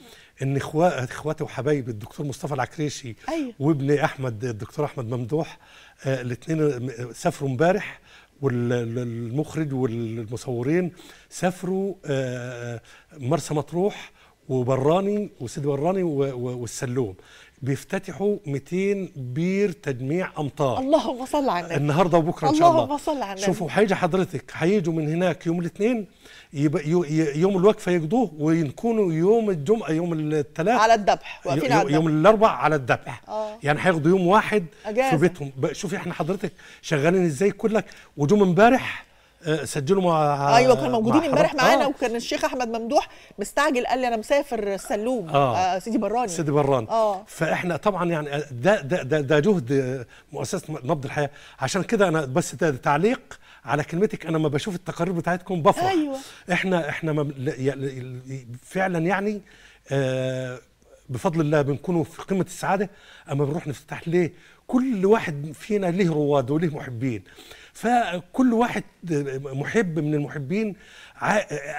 ان اخواتي وحبايبي الدكتور مصطفى العكريشي أيوة. وابني احمد الدكتور احمد ممدوح آه الاثنين سافروا امبارح والمخرج والمصورين سافروا آه،, آه مرسى مطروح وبراني وسيدي براني والسلوم بيفتتحوا 200 بير تجميع امطار اللهم صل على النبي النهارده وبكره ان شاء الله اللهم صل على النبي شوفوا هيجي حضرتك هيجوا من هناك يوم الاثنين يوم الوقفه يقضوه ويكونوا يوم الجمعه يوم الثلاث على الذبح واقفين على يوم الاربع على الذبح آه. يعني هياخدوا يوم واحد أجازة. في بيتهم شوفي احنا حضرتك شغالين ازاي كلك وجم امبارح آه، سجلوا مع ايوه كانوا موجودين امبارح مع معانا آه. وكان الشيخ احمد ممدوح مستعجل قال لي انا مسافر السلوم آه. آه سيدي براني سيدي براني آه. فاحنا طبعا يعني ده ده ده, ده جهد مؤسسه نبض الحياه عشان كده انا بس ده تعليق على كلمتك انا ما بشوف التقارير بتاعتكم بفرح أيوة. احنا احنا فعلا يعني آه بفضل الله بنكونوا في قمه السعاده اما بنروح نفتتح ليه كل واحد فينا ليه رواد وليه محبين فكل واحد محب من المحبين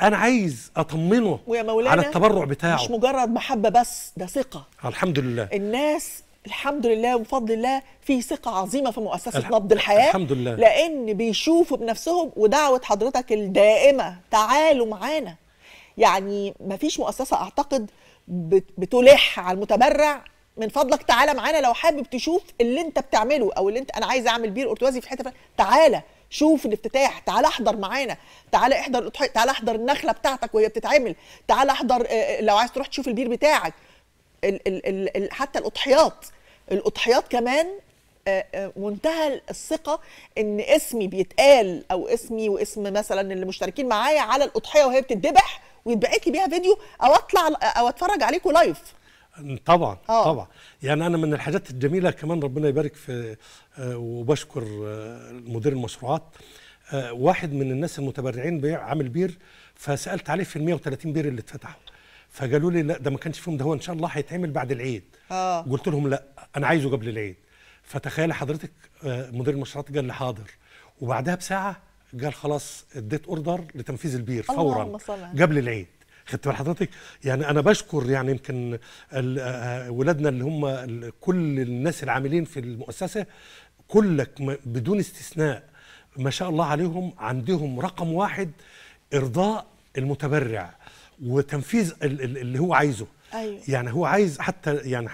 انا عايز اطمنه ويا مولانا على التبرع بتاعه مش مجرد محبه بس ده ثقه الحمد لله الناس الحمد لله وبفضل الله في ثقة عظيمة في مؤسسة الح... نبض الحياة الحمد لله لأن بيشوفوا بنفسهم ودعوة حضرتك الدائمة تعالوا معانا يعني مفيش مؤسسة أعتقد بتلح على المتبرع من فضلك تعالى معانا لو حابب تشوف اللي انت بتعمله او اللي انت انا عايز اعمل بير ارتوازي في حته تعالى شوف الافتتاح تعالى احضر معانا تعالى احضر تعالى احضر النخله بتاعتك وهي بتتعمل تعالى احضر آه، آه، لو عايز تروح تشوف البير بتاعك ال ال ال ال حتى الاضحيات الاضحيات كمان آه، منتهى الثقة إن اسمي بيتقال أو اسمي واسم مثلا اللي مشتركين معايا على الأضحية وهي بتتذبح ويتبعت لي بيها فيديو أو أطلع أو أتفرج عليكم لايف طبعا أوه. طبعا يعني انا من الحاجات الجميله كمان ربنا يبارك في آه، وبشكر آه، مدير المشروعات آه، واحد من الناس المتبرعين عامل بير فسالت عليه في ال 130 بير اللي اتفتحوا فقالوا لي لا ده ما كانش فيهم ده هو ان شاء الله هيتعمل بعد العيد أوه. قلت لهم لا انا عايزه قبل العيد فتخيل حضرتك مدير المشروعات قال لي حاضر وبعدها بساعه قال خلاص اديت اوردر لتنفيذ البير فورا الله قبل العيد خدت بال حضرتك يعني انا بشكر يعني يمكن آه، آه، ولادنا اللي هم كل الناس العاملين في المؤسسه كلك بدون استثناء ما شاء الله عليهم عندهم رقم واحد ارضاء المتبرع وتنفيذ اللي هو عايزه أيوة. يعني هو عايز حتى يعني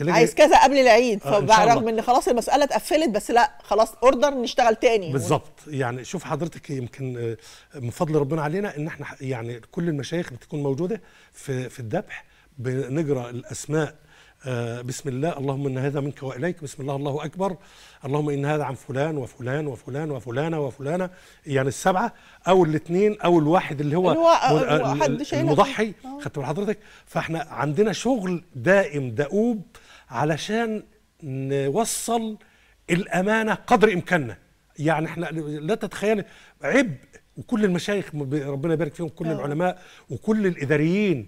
عايز كذا قبل العيد آه، فرغم ان خلاص المساله اتقفلت بس لا خلاص اوردر نشتغل تاني بالظبط يعني شوف حضرتك يمكن آه، من فضل ربنا علينا ان احنا يعني كل المشايخ بتكون موجوده في في الذبح بنقرا الاسماء آه، بسم الله اللهم ان هذا منك واليك بسم الله الله اكبر اللهم ان هذا عن فلان وفلان وفلان وفلانه وفلانه يعني السبعه او الاثنين او الواحد اللي هو, آه، المضحي آه. خدت من حضرتك فاحنا عندنا شغل دائم دؤوب علشان نوصل الامانه قدر امكاننا يعني احنا لا تتخيل عبء وكل المشايخ ربنا يبارك فيهم كل العلماء وكل الاداريين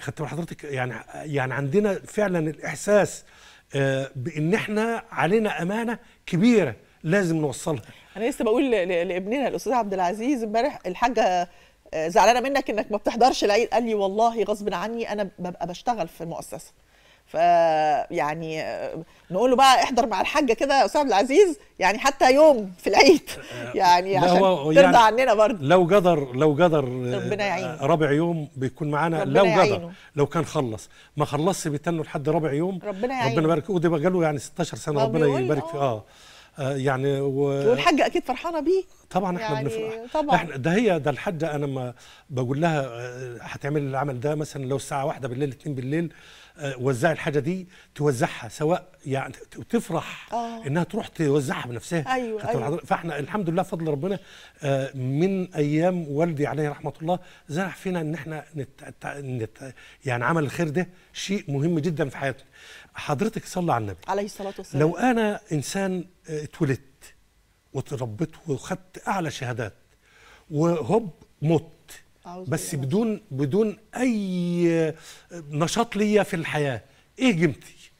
خدت بال حضرتك يعني يعني عندنا فعلا الاحساس آه، بان احنا علينا امانه كبيره لازم نوصلها انا لسه بقول لابننا الاستاذ عبد العزيز امبارح الحاجه آه، زعلانه منك انك ما بتحضرش العيد قال لي والله غصب عني انا ببقى بشتغل في المؤسسه فيعني نقول له بقى احضر مع الحاجه كده يا استاذ عبد العزيز يعني حتى يوم في العيد آه، يعني عشان ترضى يعني عننا برضه لو قدر لو قدر ربنا آه، يعينه رابع يوم بيكون معانا لو قدر لو كان خلص ما خلصش بيتنوا لحد رابع يوم ربنا يعينه ربنا يبارك ودي بقى له يعني 16 سنه ربنا يبارك فيه آه. اه يعني و... والحاجه اكيد فرحانه بيه طبعا احنا يعني بنفرح طبعا احنا ده هي ده الحاجه انا ما بقول لها هتعمل العمل ده مثلا لو الساعه واحدة بالليل 2 بالليل وزع الحاجه دي توزعها سواء يعني تفرح أوه. انها تروح توزعها بنفسها أيوة أيوة. فاحنا الحمد لله فضل ربنا آه، من ايام والدي عليه رحمه الله زرع فينا ان احنا نت... نت... يعني عمل الخير ده شيء مهم جدا في حياتنا حضرتك صلى على النبي عليه الصلاه والسلام لو انا انسان آه، اتولدت وتربيت وخدت اعلى شهادات وهوب مت بس بدون بدون اي نشاط ليا في الحياه ايه قيمتي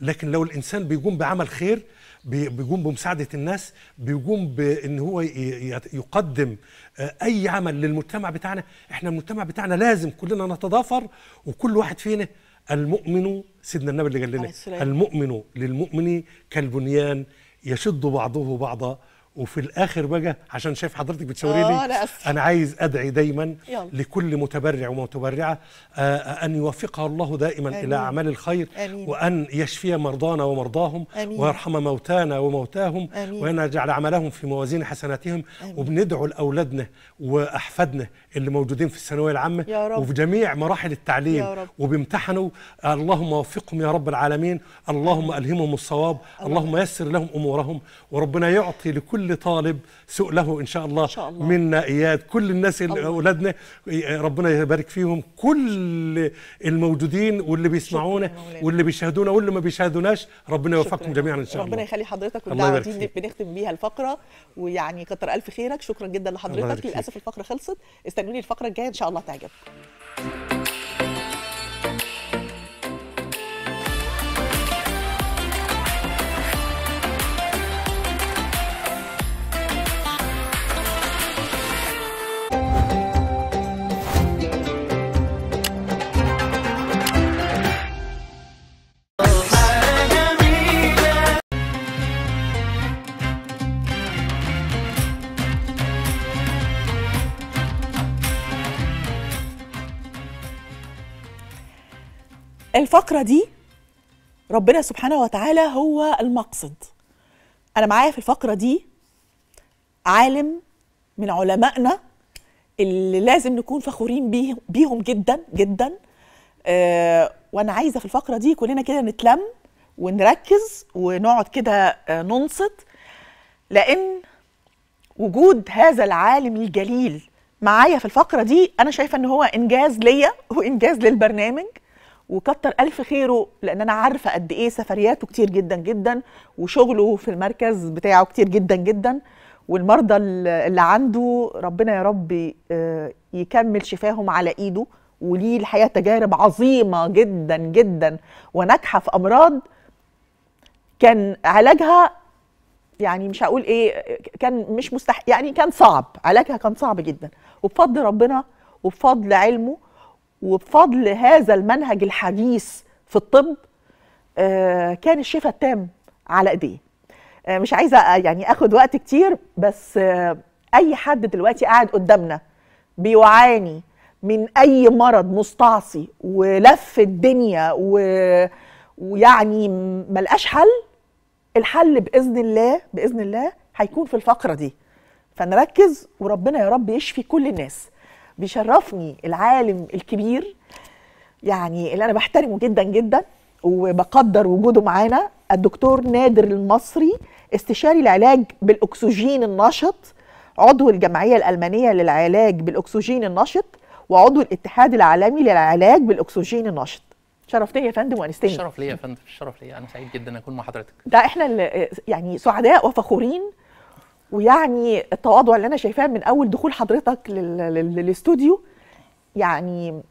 لكن لو الانسان بيقوم بعمل خير بيقوم بمساعده الناس بيقوم بان هو يقدم آه، اي عمل للمجتمع بتاعنا احنا المجتمع بتاعنا لازم كلنا نتضافر وكل واحد فينا المؤمن سيدنا النبي اللي قال لنا المؤمن للمؤمن كالبنيان يشد بعضه بعضا وفي الاخر بقى عشان شايف حضرتك بتشاوري آه، لي أنا, عايز ادعي دايما يلا. لكل متبرع ومتبرعه آه، آه، ان يوفقها الله دائما أمين. الى اعمال الخير أمين. وان يشفي مرضانا ومرضاهم أمين. ويرحم موتانا وموتاهم أمين. وان يجعل عملهم في موازين حسناتهم أمين. وبندعو لاولادنا واحفادنا اللي موجودين في الثانويه العامه وفي جميع مراحل التعليم وبيمتحنوا اللهم وفقهم يا رب العالمين اللهم الهمهم الصواب اللهم يسر لهم امورهم وربنا يعطي لكل كل طالب سؤله إن شاء الله, إن شاء الله. منا إياد كل الناس اللي أولادنا إيه، ربنا يبارك فيهم كل الموجودين واللي بيسمعونا واللي بيشاهدونا واللي ما بيشاهدوناش ربنا يوفقكم جميعا إن شاء الله ربنا يخلي حضرتك والدعوة دي بنختم بيها الفقرة ويعني كتر ألف خيرك شكرا جدا لحضرتك للأسف الفقرة خلصت استنوني الفقرة الجاية إن شاء الله تعجبكم الفقره دي ربنا سبحانه وتعالى هو المقصد انا معايا في الفقره دي عالم من علمائنا اللي لازم نكون فخورين بيه بيهم جدا جدا آه وانا عايزه في الفقره دي كلنا كده نتلم ونركز ونقعد كده آه ننصت لان وجود هذا العالم الجليل معايا في الفقره دي انا شايفه ان هو انجاز ليا وانجاز للبرنامج وكتر الف خيره لان انا عارفه قد ايه سفرياته كتير جدا جدا وشغله في المركز بتاعه كتير جدا جدا والمرضى اللي عنده ربنا يا رب آه، يكمل شفاهم على ايده وليه الحقيقه تجارب عظيمه جدا جدا وناجحه في امراض كان علاجها يعني مش هقول ايه كان مش مستحيل يعني كان صعب علاجها كان صعب جدا وبفضل ربنا وبفضل علمه وبفضل هذا المنهج الحديث في الطب آه، كان الشفاء التام على ايديه آه، مش عايزه آه، يعني اخد وقت كتير بس اي حد دلوقتي قاعد قدامنا بيعاني من اي مرض مستعصي ولف الدنيا و... ويعني ملقاش حل الحل باذن الله باذن الله هيكون في الفقره دي فنركز وربنا يا رب يشفي كل الناس بيشرفني العالم الكبير يعني اللي انا بحترمه جدا جدا وبقدر وجوده معانا الدكتور نادر المصري استشاري العلاج بالاكسجين النشط عضو الجمعيه الالمانيه للعلاج بالاكسجين النشط وعضو الاتحاد العالمي للعلاج بالاكسجين النشط شرفتني يا فندم وانستني الشرف ليا يا فندم الشرف ليا انا سعيد جدا اكون مع حضرتك ده احنا يعني سعداء وفخورين ويعني التواضع اللي انا شايفاه من اول دخول حضرتك للاستوديو يعني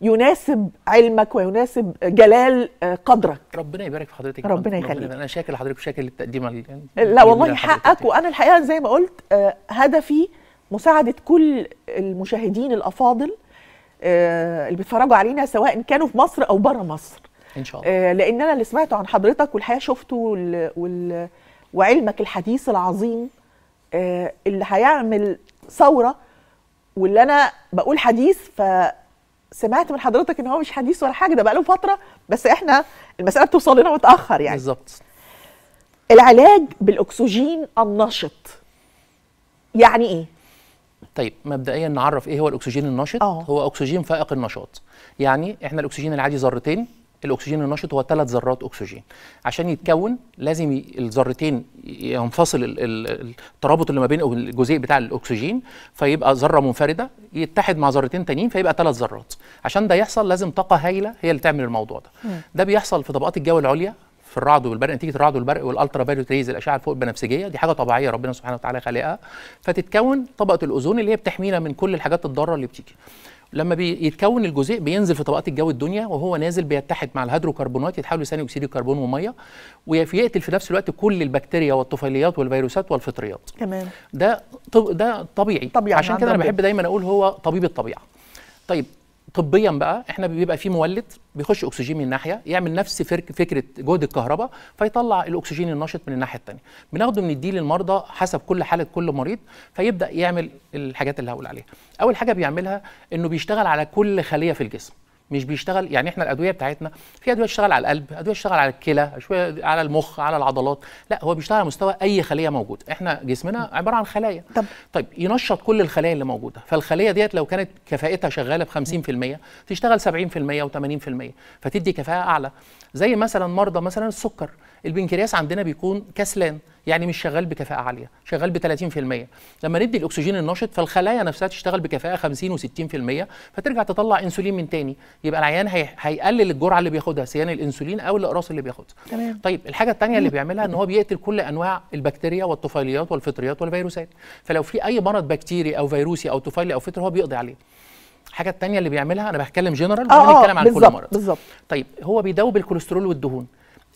يناسب علمك ويناسب جلال آه، قدرك ربنا يبارك في حضرتك ربنا يخليك انا شاكر لحضرتك وشاكر للتقديم لا والله حقك وانا الحقيقه زي ما قلت آه، هدفي مساعده كل المشاهدين الافاضل آه، اللي بيتفرجوا علينا سواء كانوا في مصر او بره مصر ان شاء الله لان انا اللي سمعته عن حضرتك والحقيقه شفته وال... وعلمك الحديث العظيم آه، اللي هيعمل ثوره واللي انا بقول حديث فسمعت من حضرتك ان هو مش حديث ولا حاجه ده بقاله فتره بس احنا المساله بتوصل لنا متاخر يعني بالظبط العلاج بالاكسجين النشط يعني ايه طيب مبدئيا نعرف ايه هو الاكسجين النشط أوه. هو اكسجين فائق النشاط يعني احنا الاكسجين العادي ذرتين الاكسجين النشط هو ثلاث ذرات اكسجين عشان يتكون لازم الذرتين ينفصل الترابط اللي ما بين الجزيء بتاع الاكسجين فيبقى ذره منفرده يتحد مع ذرتين تانيين فيبقى ثلاث ذرات عشان ده يحصل لازم طاقه هائله هي اللي تعمل الموضوع ده م. ده بيحصل في طبقات الجو العليا في الرعد والبرق نتيجه الرعد والبرق والالترا فايوليت ريز الاشعه الفوق البنفسجيه دي حاجه طبيعيه ربنا سبحانه وتعالى خلقها فتتكون طبقه الاوزون اللي هي بتحمينا من كل الحاجات الضاره اللي بتيجي لما بيتكون الجزيء بينزل في طبقات الجو الدنيا وهو نازل بيتحد مع الهيدروكربونات يتحول لثاني اكسيد الكربون وميه ويقتل في نفس الوقت كل البكتيريا والطفيليات والفيروسات والفطريات تمام ده ده طبيعي, طبيعي عشان كده انا بحب دايما اقول هو طبيب الطبيعه طيب طبيا بقى احنا بيبقى في مولد بيخش اكسجين من ناحيه يعمل نفس فكره جهد الكهرباء فيطلع الاكسجين النشط من الناحيه الثانيه بناخده بنديه للمرضى حسب كل حاله كل مريض فيبدا يعمل الحاجات اللي هقول عليها اول حاجه بيعملها انه بيشتغل على كل خليه في الجسم مش بيشتغل يعني احنا الادويه بتاعتنا في ادويه بتشتغل على القلب ادويه بتشتغل على الكلى شويه على المخ على العضلات لا هو بيشتغل على مستوى اي خليه موجوده احنا جسمنا عباره عن خلايا طب طيب ينشط كل الخلايا اللي موجوده فالخليه ديت لو كانت كفاءتها شغاله ب 50% تشتغل 70% و80% فتدي كفاءه اعلى زي مثلا مرضى مثلا السكر البنكرياس عندنا بيكون كسلان يعني مش شغال بكفاءه عاليه شغال ب 30% لما ندي الاكسجين النشط فالخلايا نفسها تشتغل بكفاءه 50 و60% فترجع تطلع انسولين من تاني يبقى العيان هي... هيقلل الجرعه اللي بياخدها سيان الانسولين او الاقراص اللي بياخدها تمام طيب الحاجه الثانيه اللي بيعملها ان هو بيقتل كل انواع البكتيريا والطفيليات والفطريات والفيروسات فلو في اي مرض بكتيري او فيروسي او طفيلي او فطري هو بيقضي عليه الحاجه التانية اللي بيعملها انا بتكلم جنرال آه بنتكلم آه، عن كل مرض بالظبط طيب هو بيدوب الكوليسترول والدهون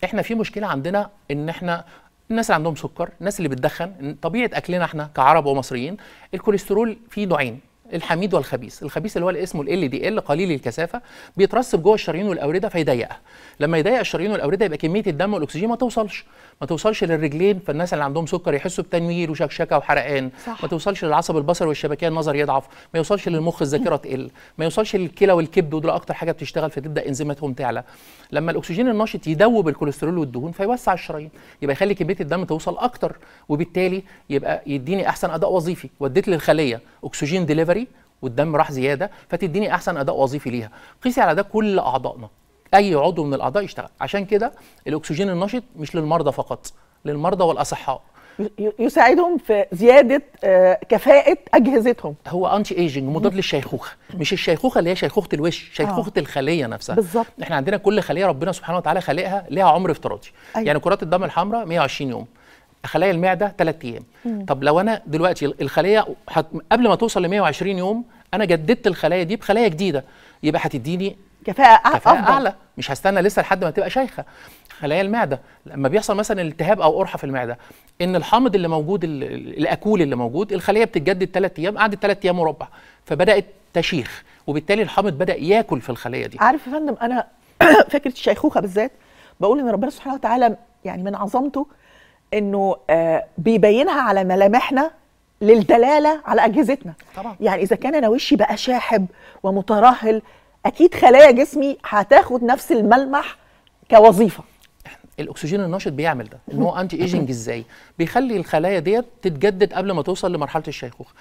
احنا في مشكله عندنا ان احنا الناس اللي عندهم سكر الناس اللي بتدخن طبيعه اكلنا احنا كعرب ومصريين الكوليسترول فيه نوعين الحميد والخبيث الخبيث اللي هو اسمه ال دي ال قليل الكثافه بيترسب جوه الشرايين والاورده فيضيقها لما يضيق الشرايين والاورده يبقى كميه الدم والاكسجين ما توصلش ما توصلش للرجلين فالناس اللي عندهم سكر يحسوا بتنوير وشكشكه وحرقان صح. ما توصلش للعصب البصري والشبكيه النظر يضعف ما يوصلش للمخ الذاكره تقل ما يوصلش للكلى والكبد ودول اكتر حاجه بتشتغل فتبدا انزيماتهم تعلى لما الاكسجين النشط يدوب الكوليسترول والدهون فيوسع الشرايين يبقى يخلي كميه الدم توصل اكتر وبالتالي يبقى يديني احسن اداء وظيفي وديت للخليه اكسجين ديليفري والدم راح زياده فتديني احسن اداء وظيفي ليها قيسي على ده كل اعضائنا اي عضو من الاعضاء يشتغل عشان كده الاكسجين النشط مش للمرضى فقط للمرضى والاصحاء يساعدهم في زياده آه، كفاءه اجهزتهم هو انتي ايجنج مضاد للشيخوخه مش الشيخوخه اللي هي شيخوخه الوش شيخوخه آه. الخليه نفسها بالظبط احنا عندنا كل خليه ربنا سبحانه وتعالى خلقها ليها عمر افتراضي أيوة. يعني كرات الدم الحمراء 120 يوم خلايا المعده 3 ايام مم. طب لو انا دلوقتي الخليه حت... قبل ما توصل ل 120 يوم انا جددت الخلايا دي بخلايا جديده يبقى هتديني كفاءه, كفاءة أفضل. اعلى مش هستنى لسه لحد ما تبقى شيخه خلايا المعده لما بيحصل مثلا التهاب او قرحه في المعده ان الحامض اللي موجود الاكول اللي موجود الخليه بتتجدد ثلاث ايام قعدت ثلاث ايام وربع فبدات تشيخ وبالتالي الحامض بدا ياكل في الخليه دي عارف يا فندم انا فكره الشيخوخه بالذات بقول ان ربنا سبحانه وتعالى يعني من عظمته انه آه، بيبينها على ملامحنا للدلاله على اجهزتنا طبعا يعني اذا كان انا وشي بقى شاحب ومترهل اكيد خلايا جسمي هتاخد نفس الملمح كوظيفه الاكسجين النشط بيعمل ده ان هو انتي ايجنج ازاي بيخلي الخلايا ديت تتجدد قبل ما توصل لمرحله الشيخوخه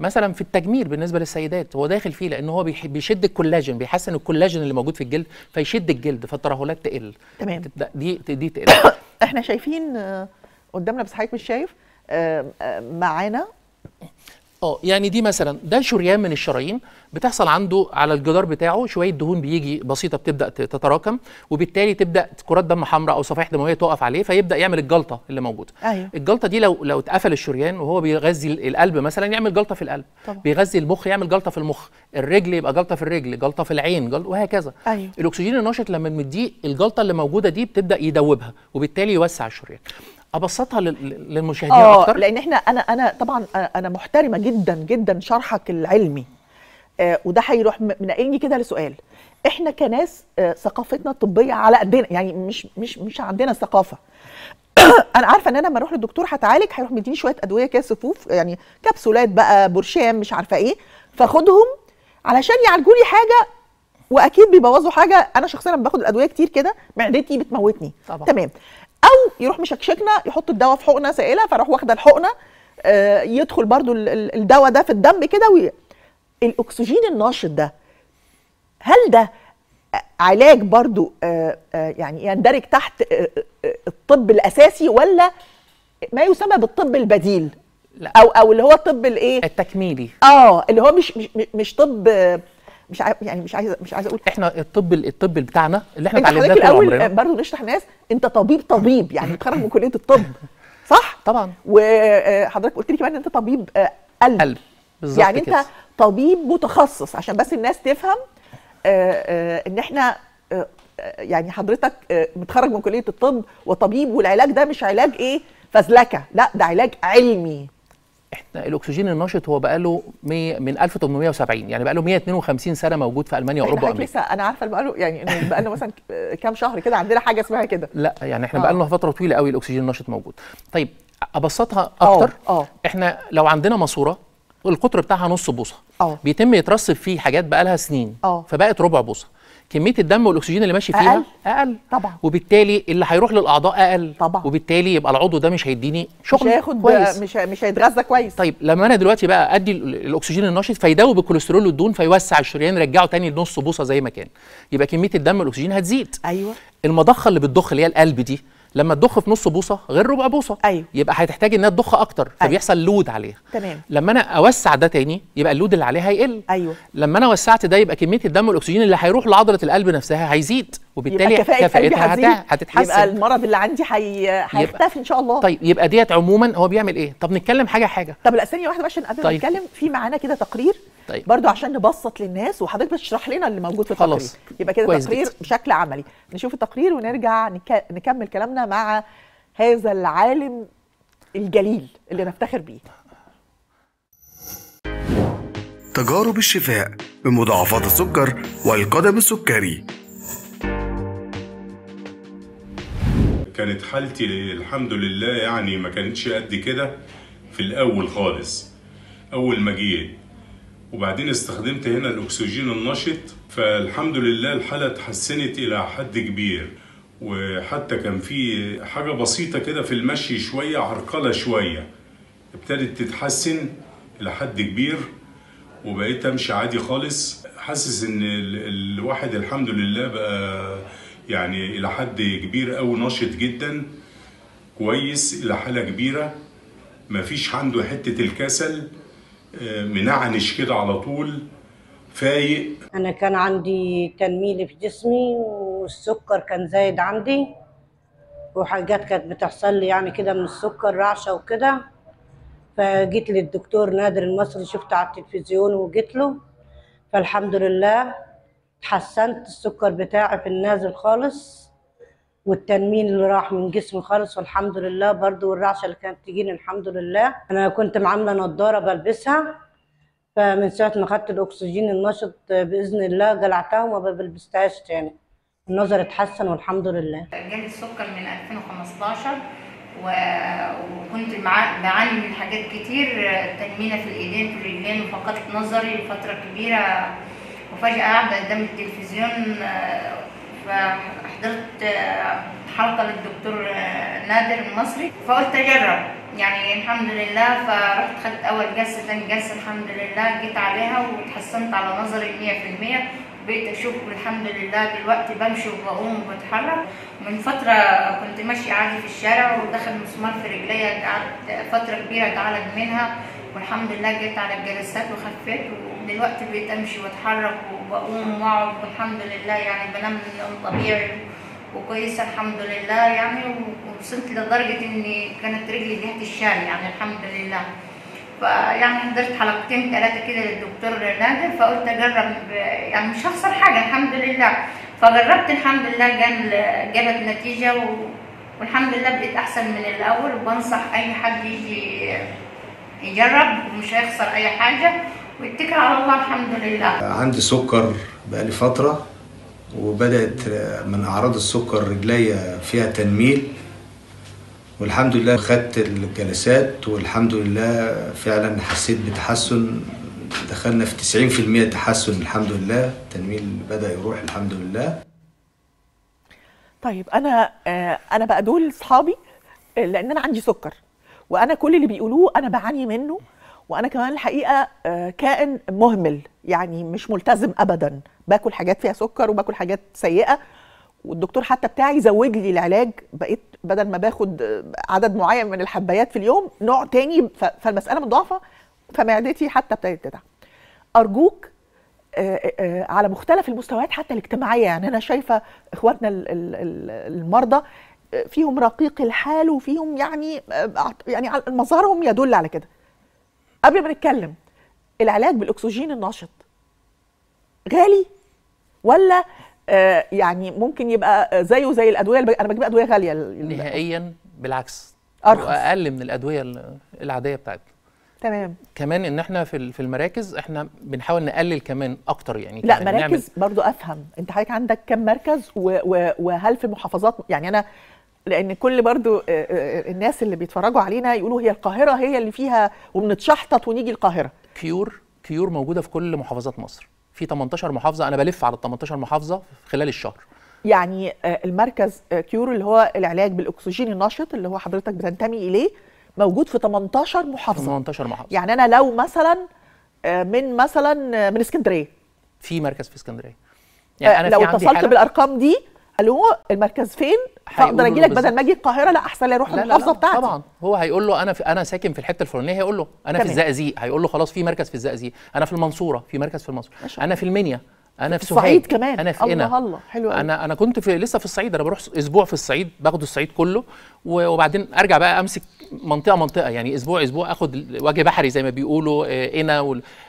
مثلا في التجميل بالنسبه للسيدات هو داخل فيه لان هو بيشد الكولاجين بيحسن الكولاجين اللي موجود في الجلد فيشد الجلد فالترهلات تقل تمام دي دي تقل احنا شايفين آه، قدامنا بس حضرتك مش شايف آه، آه، معانا اه يعني دي مثلا ده شريان من الشرايين بتحصل عنده على الجدار بتاعه شويه دهون بيجي بسيطه بتبدا تتراكم وبالتالي تبدا كرات دم حمراء او صفائح دمويه تقف عليه فيبدا يعمل الجلطه اللي موجوده أيوه. الجلطه دي لو لو اتقفل الشريان وهو بيغذي القلب مثلا يعمل جلطه في القلب طبعا. بيغذي المخ يعمل جلطه في المخ الرجل يبقى جلطه في الرجل جلطه في العين جلطة وهكذا أيوه. الاكسجين النشط لما بنديه الجلطه اللي موجوده دي بتبدا يدوبها وبالتالي يوسع الشريان ابسطها للمشاهدين آه، اكتر لان احنا انا انا طبعا انا محترمه جدا جدا شرحك العلمي آه وده هيروح منقلني كده لسؤال احنا كناس آه ثقافتنا الطبيه على قدنا يعني مش مش مش عندنا ثقافه انا عارفه ان انا لما اروح للدكتور هتعالج هيروح مديني شويه ادويه كده صفوف يعني كبسولات بقى برشام مش عارفه ايه فاخدهم علشان يعالجوني حاجه واكيد بيبوظوا حاجه انا شخصيا لما باخد الادويه كتير كده معدتي بتموتني طبعا. تمام او يروح مشكشكنا يحط الدواء في حقنه سائله فراح واخده الحقنه آه، يدخل برضو الدواء ده في الدم كده وي... الاكسجين الناشط ده هل ده علاج برضو آه، آه، يعني يندرج تحت الطب الاساسي ولا ما يسمى بالطب البديل لا. او او اللي هو الطب الايه التكميلي اه اللي هو مش مش, مش طب مش عايز يعني مش عايزه مش عايزه اقول احنا الطب الطب بتاعنا اللي احنا اتعلمناه طول عمرنا برضه نشرح ناس انت طبيب طبيب يعني متخرج من كليه الطب صح طبعا وحضرتك آه، قلت لي كمان ان انت طبيب آه، قلب قلب بالظبط يعني كده. انت طبيب متخصص عشان بس الناس تفهم آه، ان احنا يعني حضرتك متخرج من كليه الطب وطبيب والعلاج ده مش علاج ايه فزلكه لا ده علاج علمي احنا الاكسجين النشط هو بقى له من 1870 يعني بقى له 152 سنه موجود في المانيا واوروبا وامريكا لسه انا عارفه بقى له يعني بقى لنا مثلا كام شهر كده عندنا حاجه اسمها كده لا يعني احنا آه. بقى لنا فتره طويله قوي الاكسجين النشط موجود طيب ابسطها آه، اكتر أوه. أوه. احنا لو عندنا ماسوره القطر بتاعها نص بوصه آه. بيتم يترسب فيه حاجات بقى لها سنين أوه. فبقت ربع بوصه كميه الدم والاكسجين اللي ماشي فيها اقل اقل طبعا وبالتالي اللي هيروح للاعضاء اقل طبعا وبالتالي يبقى العضو ده مش هيديني شغل مش هياخد كويس مش مش هيتغذى كويس طيب لما انا دلوقتي بقى ادي الاكسجين النشط فيداوب الكوليسترول والدهون فيوسع الشريان يرجعه تاني لنص بوصه زي ما كان يبقى كميه الدم والاكسجين هتزيد ايوه المضخه اللي بتضخ اللي هي القلب دي لما تضخ في نص بوصه غير ربع بوصه ايوه يبقى هتحتاج انها تضخ اكتر أيوه. فبيحصل لود عليها تمام لما انا اوسع ده تاني يبقى اللود اللي عليه هيقل ايوه لما انا وسعت ده يبقى كميه الدم والاكسجين اللي هيروح لعضله القلب نفسها هيزيد وبالتالي كفاءتها هت... هتتحسن يبقى المرض اللي عندي هيختفي ان شاء الله طيب يبقى ديت عموما هو بيعمل ايه طب نتكلم حاجه حاجه طب لا ثانيه واحده عشان قبل ما طيب. نتكلم في معانا كده تقرير طيب. برضو عشان نبسط للناس وحضرتك بتشرح لنا اللي موجود في التقرير خلاص. يبقى كده تقرير بشكل عملي نشوف التقرير ونرجع نك... نكمل كلامنا مع هذا العالم الجليل اللي نفتخر بيه تجارب الشفاء بمضاعفات السكر والقدم السكري كانت حالتي الحمد لله يعني ما كانتش قد كده في الاول خالص اول ما جيت وبعدين استخدمت هنا الاكسجين النشط فالحمد لله الحاله اتحسنت الى حد كبير وحتى كان في حاجه بسيطه كده في المشي شويه عرقله شويه ابتدت تتحسن الى حد كبير وبقيت امشي عادي خالص حاسس ان الواحد الحمد لله بقى يعني الى حد كبير او نشط جدا كويس الى حاله كبيره مفيش عنده حته الكسل منعنش كده على طول فايق انا كان عندي تنميل في جسمي والسكر كان زايد عندي وحاجات كانت بتحصل لي يعني كده من السكر رعشه وكده فجيت للدكتور نادر المصري شفته على التلفزيون وجيت له فالحمد لله اتحسنت السكر بتاعي في النازل خالص والتنمين اللي راح من جسمي خالص والحمد لله برضو والرعشه اللي كانت تجيني الحمد لله انا كنت معامله نضاره بلبسها فمن ساعه ما خدت الاكسجين النشط باذن الله جلعتها وما بلبستهاش تاني النظر اتحسن والحمد لله جالي السكر من 2015 و... وكنت مع... بعاني من حاجات كتير تنمينه في الايدين في الرجلين وفقدت نظري لفتره كبيره وفجاه قاعده قدام التلفزيون آه، ف... حضرت آه، حلقة للدكتور آه، نادر المصري فقلت أجرب يعني الحمد لله فرحت خدت أول جلسة ثاني جلسة الحمد لله جيت عليها وتحسنت على نظري مية في المية بقيت أشوف الحمد لله دلوقتي بمشي وبقوم وبتحرك من فترة كنت ماشية عادي في الشارع ودخل مسمار في رجليا قعدت فترة كبيرة أتعالج منها والحمد لله جيت على الجلسات وخفيت ودلوقتي بقيت أمشي وأتحرك وبقوم وأقعد والحمد لله يعني بنام من طبيعي وكويسه الحمد لله يعني ووصلت لدرجه اني كانت رجلي جهه الشام يعني الحمد لله فيعني حضرت حلقتين ثلاثه كده للدكتور نادر فقلت اجرب يعني مش هخسر حاجه الحمد لله فجربت الحمد لله جان جابت نتيجه و... والحمد لله بقيت احسن من الاول وبنصح اي حد يجي يجرب ومش هيخسر اي حاجه ويتكل على الله الحمد لله عندي سكر بقالي فتره وبدات من اعراض السكر رجليا فيها تنميل والحمد لله خدت الجلسات والحمد لله فعلا حسيت بتحسن دخلنا في 90% تحسن الحمد لله التنميل بدا يروح الحمد لله طيب انا آه، انا بقى دول اصحابي لان انا عندي سكر وانا كل اللي بيقولوه انا بعاني منه وانا كمان الحقيقه آه، كائن مهمل يعني مش ملتزم ابدا باكل حاجات فيها سكر وباكل حاجات سيئه والدكتور حتى بتاعي زوج لي العلاج بقيت بدل ما باخد عدد معين من الحبايات في اليوم نوع تاني فالمساله مضاعفه فمعدتي حتى ابتدت تتعب ارجوك على مختلف المستويات حتى الاجتماعيه يعني انا شايفه اخواتنا المرضى فيهم رقيق الحال وفيهم يعني يعني مظهرهم يدل على كده قبل ما نتكلم العلاج بالاكسجين النشط غالي ولا آه، يعني ممكن يبقى زيه زي الادويه انا بجيب ادويه غاليه نهائيا بالعكس ارخص واقل من الادويه العاديه بتاعتنا تمام كمان ان احنا في في المراكز احنا بنحاول نقلل كمان اكتر يعني لا مراكز نعمل... برضو افهم انت حضرتك عندك كم مركز و... و... وهل في محافظات يعني انا لان كل برضو آه، آه، الناس اللي بيتفرجوا علينا يقولوا هي القاهره هي اللي فيها وبنتشحطط ونيجي القاهره كيور كيور موجوده في كل محافظات مصر في 18 محافظه انا بلف على ال 18 محافظه خلال الشهر يعني آه، المركز آه، كيور اللي هو العلاج بالاكسجين النشط اللي هو حضرتك بتنتمي اليه موجود في 18 محافظه 18 محافظه يعني انا لو مثلا آه، من مثلا من اسكندريه في مركز في اسكندريه يعني انا لو اتصلت بالارقام دي الو المركز فين فاقدر اجي لك بدل ما اجي القاهره لا احسن لي اروح المحافظه بتاعتي طبعا هو هيقول له انا في انا ساكن في الحته الفلانيه هيقول له انا تمام. في الزقازيق هيقول له خلاص في مركز في الزقازيق انا في المنصوره في مركز في المنصوره انا في المنيا انا في الصعيد كمان انا في الله هنا الله حلو انا انا كنت في لسه في الصعيد انا بروح اسبوع في الصعيد باخد الصعيد كله وبعدين ارجع بقى امسك منطقه منطقه يعني اسبوع اسبوع اخد وجه بحري زي ما بيقولوا قنا آه،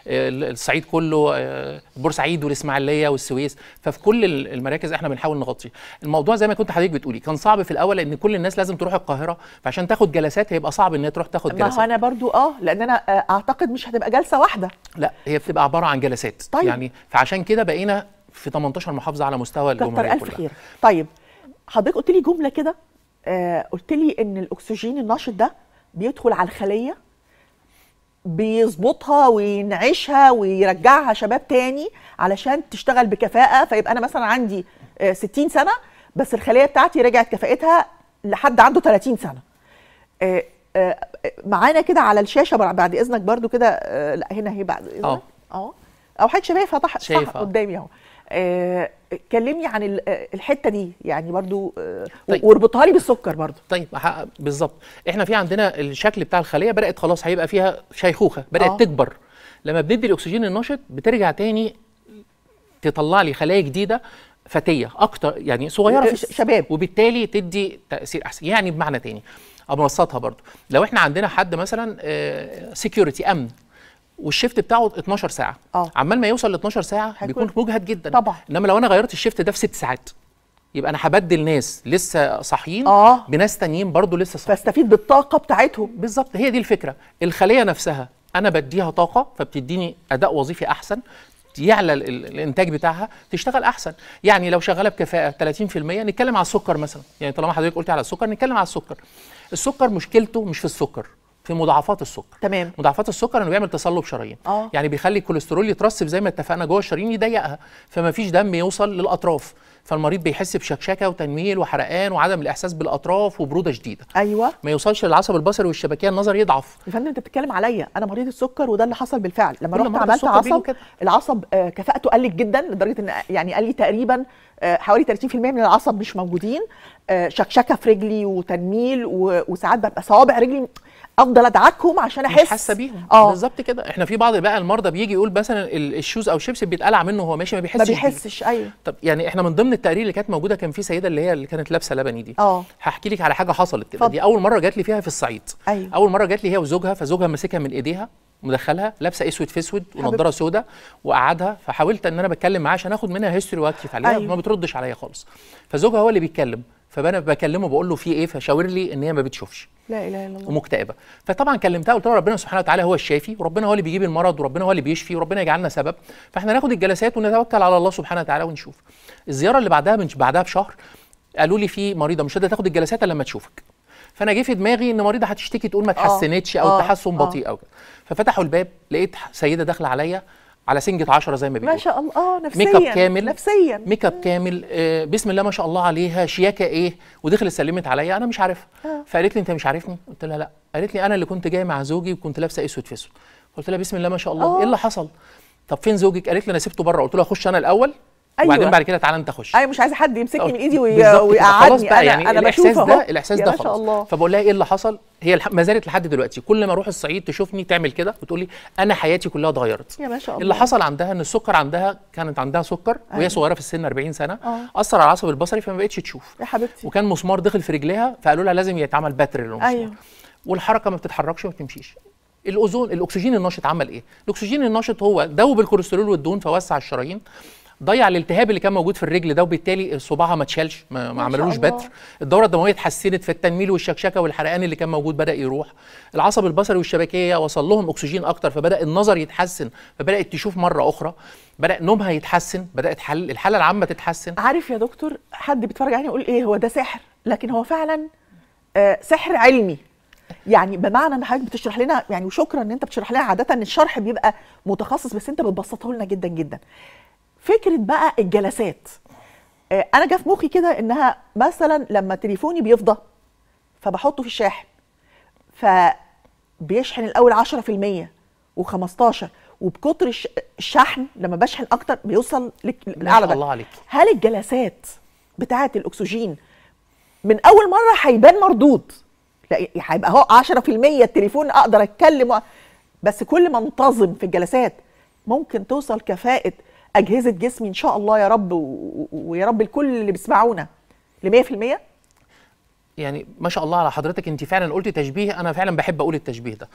والصعيد آه، كله آه، بورسعيد والاسماعيليه والسويس ففي كل المراكز احنا بنحاول نغطي الموضوع زي ما كنت حضرتك بتقولي كان صعب في الاول لان كل الناس لازم تروح القاهره فعشان تاخد جلسات هيبقى صعب ان هي تروح تاخد جلسات ما هو انا برضو اه لان انا اعتقد مش هتبقى جلسه واحده لا هي بتبقى عباره عن جلسات طيب. يعني فعشان كده بقينا في 18 محافظه على مستوى الجمهوريه كلها الف خير طيب حضرتك قلت لي جمله كده آه، قلت لي ان الاكسجين النشط ده بيدخل على الخليه بيظبطها وينعشها ويرجعها شباب تاني علشان تشتغل بكفاءه فيبقى انا مثلا عندي 60 آه، سنه بس الخليه بتاعتي رجعت كفاءتها لحد عنده 30 سنه آه، معانا كده على الشاشه بعد اذنك برضو كده لا هنا هي بعد اذنك اه او حضرتك شايفها صح قدامي اهو آه، كلمني عن آه، الحته دي يعني برضو آه، طيب. واربطها لي بالسكر برضو طيب بالظبط احنا في عندنا الشكل بتاع الخليه بدات خلاص هيبقى فيها شيخوخه بدات آه. تكبر لما بندي الاكسجين النشط بترجع تاني تطلع لي خلايا جديده فتيه اكتر يعني صغيره في شباب وبالتالي تدي تاثير احسن يعني بمعنى تاني ابسطها برضو لو احنا عندنا حد مثلا سكيورتي امن والشيفت بتاعه 12 ساعه أوه. عمال ما يوصل ل 12 ساعه هيكون. بيكون مجهد جدا طبعا انما لو انا غيرت الشيفت ده في ست ساعات يبقى انا هبدل ناس لسه صاحيين آه. بناس تانيين برضو لسه صاحيين فاستفيد بالطاقه بتاعتهم بالظبط هي دي الفكره الخليه نفسها انا بديها طاقه فبتديني اداء وظيفي احسن يعلى الانتاج بتاعها تشتغل احسن يعني لو شغاله بكفاءه 30% نتكلم على السكر مثلا يعني طالما حضرتك قلت على السكر نتكلم على السكر السكر مشكلته مش في السكر في مضاعفات السكر تمام مضاعفات السكر انه بيعمل تصلب شرايين آه. يعني بيخلي الكوليسترول يترسب زي ما اتفقنا جوه الشرايين يضيقها فما فيش دم يوصل للاطراف فالمريض بيحس بشكشكه وتنميل وحرقان وعدم الاحساس بالاطراف وبروده شديده ايوه ما يوصلش للعصب البصري والشبكيه النظر يضعف يا فندم انت بتتكلم عليا انا مريض السكر وده اللي حصل بالفعل لما رحت عملت عصب العصب آه، كفاءته قلت جدا لدرجه ان يعني قال لي تقريبا آه، حوالي 30% من العصب مش موجودين آه، شكشكه في رجلي وتنميل وساعات ببقى صوابع رجلي افضل ادعكهم عشان احس حاسه بيهم اه بالظبط كده احنا في بعض بقى المرضى بيجي يقول مثلا الشوز او الشيبس بيتقلع منه وهو ماشي ما بيحسش ما بيحسش ايوه طب يعني احنا من ضمن التقارير اللي كانت موجوده كان في سيده اللي هي اللي كانت لابسه لبني دي اه هحكي لك على حاجه حصلت كده دي اول مره جات لي فيها في الصعيد أيوه. اول مره جات لي هي وزوجها فزوجها ماسكها من ايديها مدخلها لابسه اسود في اسود ونضاره سوداء وقعدها فحاولت ان انا بتكلم معاها عشان اخد منها هيستوري واكشف عليها أيوه. ما بتردش عليا خالص فزوجها هو اللي بيتكلم فانا بكلمه بقول له في ايه فشاور لي ان هي ما بتشوفش لا اله الا الله ومكتئبه فطبعا كلمتها قلت لها ربنا سبحانه وتعالى هو الشافي وربنا هو اللي بيجيب المرض وربنا هو اللي بيشفي وربنا يجعلنا سبب فاحنا ناخد الجلسات ونتوكل على الله سبحانه وتعالى ونشوف الزياره اللي بعدها من بعدها بشهر قالوا لي في مريضه مش قادره تاخد الجلسات الا لما تشوفك فانا جه في دماغي ان مريضه هتشتكي تقول ما آه. تحسنتش او التحسن آه. بطيء آه. او كده ففتحوا الباب لقيت سيده داخله عليا على سنجة 10 زي ما بيقولوا ما شاء الله اه نفسيا ميك اب كامل نفسيا ميك اب كامل آه بسم الله ما شاء الله عليها شياكه ايه ودخلت سلمت عليا انا مش عارفها آه. فقالت لي انت مش عارفني قلت لها لا قالت لي انا اللي كنت جاي مع زوجي وكنت لابسه اسود في اسود قلت لها بسم الله ما شاء الله آه. ايه اللي حصل طب فين زوجك قالت لي انا سبته بره قلت لها اخش انا الاول أيوة. وبعدين بعد كده تعالى انت خش ايوه مش عايزه حد يمسكني من ايدي ويقعدني انا يعني انا الاحساس ده الاحساس ده خلاص فبقول لها ايه اللي حصل هي ما زالت لحد دلوقتي كل ما اروح الصعيد تشوفني تعمل كده وتقول لي انا حياتي كلها اتغيرت يا ما شاء الله اللي حصل عندها ان السكر عندها كانت عندها سكر أيوة. وهي صغيره في السن 40 سنه أوه. اثر على العصب البصري فما بقتش تشوف يا حبيبتي وكان مسمار دخل في رجليها فقالوا لها لازم يتعمل باتري للمسمار أيوة. والحركه ما بتتحركش وما بتمشيش الاوزون الاكسجين النشط عمل ايه الاكسجين الناشط هو دوب الكوليسترول والدهون فوسع الشرايين ضيع الالتهاب اللي كان موجود في الرجل ده وبالتالي صباعها ما اتشالش ما, عملوش بتر الدوره الدمويه اتحسنت فالتنميل والشكشكه والحرقان اللي كان موجود بدا يروح العصب البصري والشبكيه وصل لهم اكسجين اكتر فبدا النظر يتحسن فبدات تشوف مره اخرى بدا نومها يتحسن بدات حل الحاله العامه تتحسن عارف يا دكتور حد بيتفرج علينا يقول ايه هو ده سحر لكن هو فعلا آه سحر علمي يعني بمعنى ان حضرتك بتشرح لنا يعني وشكرا ان انت بتشرح لنا عاده الشرح بيبقى متخصص بس انت بتبسطه لنا جدا جدا فكره بقى الجلسات آه، انا جه في مخي كده انها مثلا لما تليفوني بيفضى فبحطه في الشاحن فبيشحن الاول 10% و15 وبكتر الشحن لما بشحن اكتر بيوصل للاعلى ما الله عليك هل الجلسات بتاعه الاكسجين من اول مره هيبان مردود لا هيبقى اهو 10% التليفون اقدر اتكلم بس كل ما انتظم في الجلسات ممكن توصل كفاءه اجهزه جسمي ان شاء الله يا رب ويا رب الكل اللي بيسمعونا ل 100% يعني ما شاء الله على حضرتك انت فعلا قلتي تشبيه انا فعلا بحب اقول التشبيه ده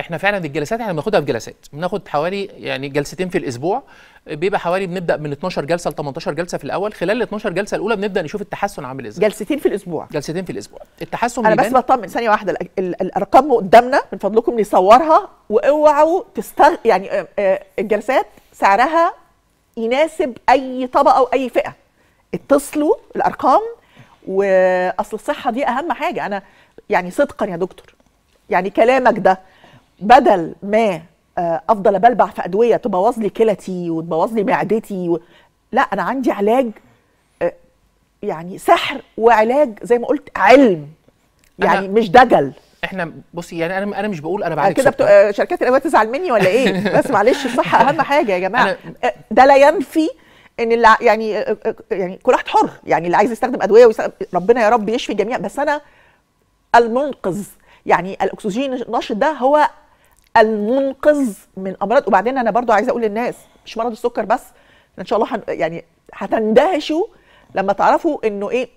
احنا فعلا الجلسات احنا بناخدها في جلسات بناخد حوالي يعني جلستين في الاسبوع بيبقى حوالي بنبدا من 12 جلسه ل 18 جلسه في الاول خلال ال 12 جلسه الاولى بنبدا نشوف التحسن عامل ازاي جلستين في الاسبوع جلستين في الاسبوع التحسن انا بس بطمن ثانيه واحده الارقام قدامنا من فضلكم نصورها واوعوا تستغ يعني آه، آه، الجلسات سعرها يناسب اي طبقه واي فئه اتصلوا الارقام واصل الصحه دي اهم حاجه انا يعني صدقا يا دكتور يعني كلامك ده بدل ما آه، افضل بلبع في ادويه تبوظ لي كلتي وتبوظ لي معدتي و... لا انا عندي علاج آه، يعني سحر وعلاج زي ما قلت علم يعني مش دجل احنا بصي يعني انا انا مش بقول انا بعالج كده بتو... آه، شركات الادويه تزعل مني ولا ايه بس معلش الصحه اهم حاجه يا جماعه آه، ده لا ينفي ان اللي يعني آه، يعني كل واحد حر يعني اللي عايز يستخدم ادويه ويستخدم ربنا يا رب يشفي الجميع بس انا المنقذ يعني الاكسجين النشط ده هو المنقذ من امراض وبعدين انا برضو عايزه اقول للناس مش مرض السكر بس ان شاء الله حن... يعني هتندهشوا لما تعرفوا انه ايه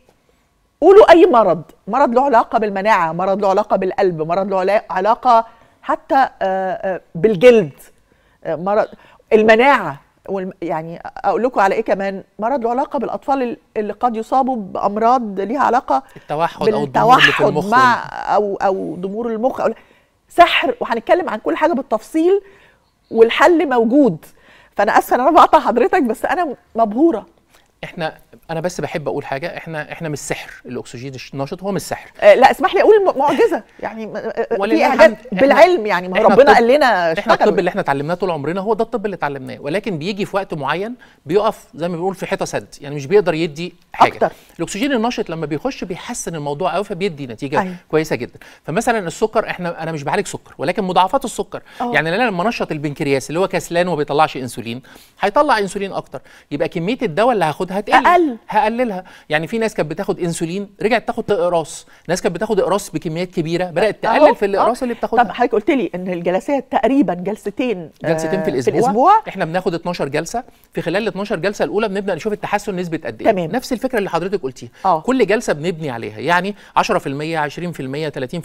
قولوا اي مرض مرض له علاقه بالمناعه مرض له علاقه بالقلب مرض له علاقه حتى آه، آه، بالجلد آه، مرض المناعه يعني اقول لكم على ايه كمان مرض له علاقه بالاطفال اللي قد يصابوا بامراض ليها علاقه التوحد بالتوحد او التوحد مع او او ضمور المخ أو سحر وهنتكلم عن كل حاجه بالتفصيل والحل موجود فانا اسفه ان انا بقطع حضرتك بس انا مبهوره احنا انا بس بحب اقول حاجه احنا احنا مش سحر الاكسجين الناشط هو مش سحر آه، لا اسمح لي اقول معجزه يعني آه، آه، في حاجات بالعلم يعني ما ربنا قال لنا احنا الطب اللي احنا اتعلمناه طول عمرنا هو ده الطب اللي اتعلمناه ولكن بيجي في وقت معين بيقف زي ما بنقول في حيطه سد يعني مش بيقدر يدي حاجه أكتر. الاكسجين النشط لما بيخش بيحسن الموضوع قوي فبيدي نتيجه أيه. كويسه جدا فمثلا السكر احنا انا مش بعالج سكر ولكن مضاعفات السكر أوه. يعني انا لما نشط البنكرياس اللي هو كسلان وما بيطلعش انسولين هيطلع انسولين اكتر يبقى كميه الدواء اللي هاخدها تقل هقللها يعني في ناس كانت بتاخد انسولين رجعت تاخد اقراص ناس كانت بتاخد اقراص بكميات كبيره بدات تقلل في الاقراص اللي بتاخدها طب حضرتك قلت لي ان الجلسات تقريبا جلستين آه، جلستين في الاسبوع, في الأسبوع. احنا بناخد 12 جلسه في خلال ال 12 جلسه الاولى بنبدا نشوف التحسن نسبه قد ايه تمام. نفس الفكره اللي حضرتك قلتيها آه. كل جلسه بنبني عليها يعني 10% 20% 30%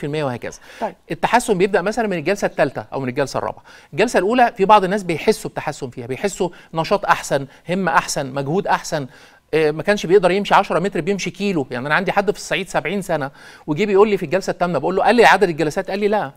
وهكذا طيب. التحسن بيبدا مثلا من الجلسه الثالثه او من الجلسه الرابعه الجلسه الاولى في بعض الناس بيحسوا بتحسن فيها بيحسوا نشاط احسن همه احسن مجهود احسن آه، ما كانش بيقدر يمشي 10 متر بيمشي كيلو يعني انا عندي حد في الصعيد 70 سنه وجي بيقول لي في الجلسه التامه بقول له قال لي عدد الجلسات قال لي لا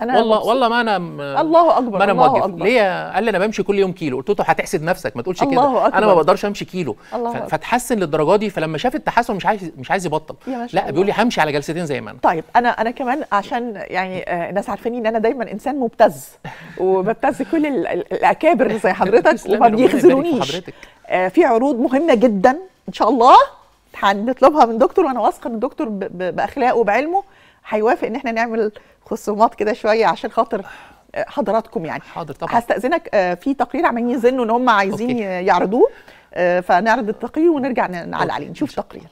أنا والله مبسوط. والله ما انا م... الله اكبر ما انا الله اكبر ليه قال لي انا بمشي كل يوم كيلو قلت له هتحسد نفسك ما تقولش كده انا ما بقدرش امشي كيلو الله ف... فتحسن للدرجه دي فلما شاف التحسن مش عايز مش عايز يبطل لا بيقول لي همشي على جلستين زي ما انا طيب انا انا كمان عشان يعني آه، الناس عارفاني ان انا دايما انسان مبتز وببتز كل ال... الاكابر زي حضرتك وما بيخذلونيش آه، في عروض مهمه جدا ان شاء الله هنطلبها من دكتور وانا واثقه ان الدكتور باخلاقه وبعلمه هيوافق ان احنا نعمل خصومات كده شويه عشان خاطر آه، حضراتكم يعني حاضر طبعا هستاذنك آه، في تقرير عمالين يزنوا ان هم عايزين أوكي. يعرضوه فنعرض التقرير ونرجع نعلق عليه نشوف تقرير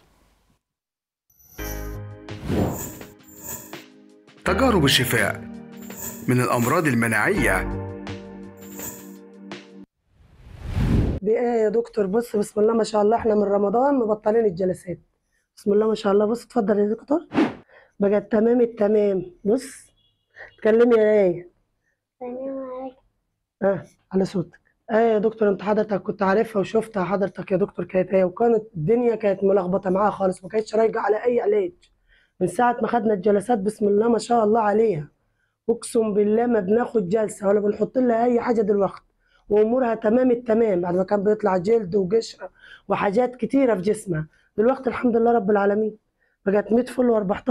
تجارب الشفاء من الامراض المناعيه بايه يا دكتور بص بسم الله ما شاء الله احنا من رمضان مبطلين الجلسات بسم الله ما شاء الله بص اتفضل يا دكتور بقت تمام التمام بص اتكلمي يا ايه تمام عليكم اه على صوتك ايه يا دكتور انت حضرتك كنت عارفها وشفتها حضرتك يا دكتور كانت ايه وكانت الدنيا كانت ملخبطه معاها خالص ما كانتش رايقه على اي علاج من ساعه ما خدنا الجلسات بسم الله ما شاء الله عليها اقسم بالله ما بناخد جلسه ولا بنحط لها اي حاجه دلوقتي وامورها تمام التمام بعد ما كان بيطلع جلد وقشره وحاجات كتيره في جسمها دلوقتي الحمد لله رب العالمين بقت 100 فل و14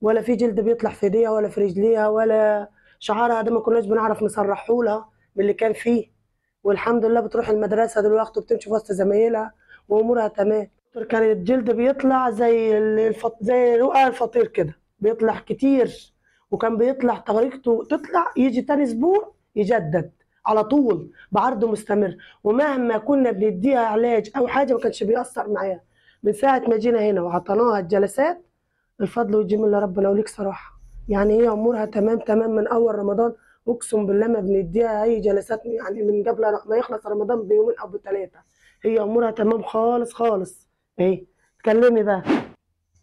ولا في جلد بيطلع في ايديها ولا في رجليها ولا شعرها ده ما كناش بنعرف نسرحهولها من اللي كان فيه والحمد لله بتروح المدرسه دلوقتي وبتمشي في وسط زمايلها وامورها تمام كان الجلد بيطلع زي الفط... زي رقع الفطير كده بيطلع كتير وكان بيطلع طريقته تطلع يجي تاني اسبوع يجدد على طول بعرض مستمر ومهما كنا بنديها علاج او حاجه ما كانش بيأثر معايا من ساعه ما جينا هنا وعطيناها الجلسات الفضل والجميل ربنا وليك صراحه يعني هي امورها تمام تمام من اول رمضان اقسم بالله ما بنديها اي جلسات يعني من قبل ما يخلص رمضان بيومين او بثلاثه هي امورها تمام خالص خالص ايه اتكلمي بقى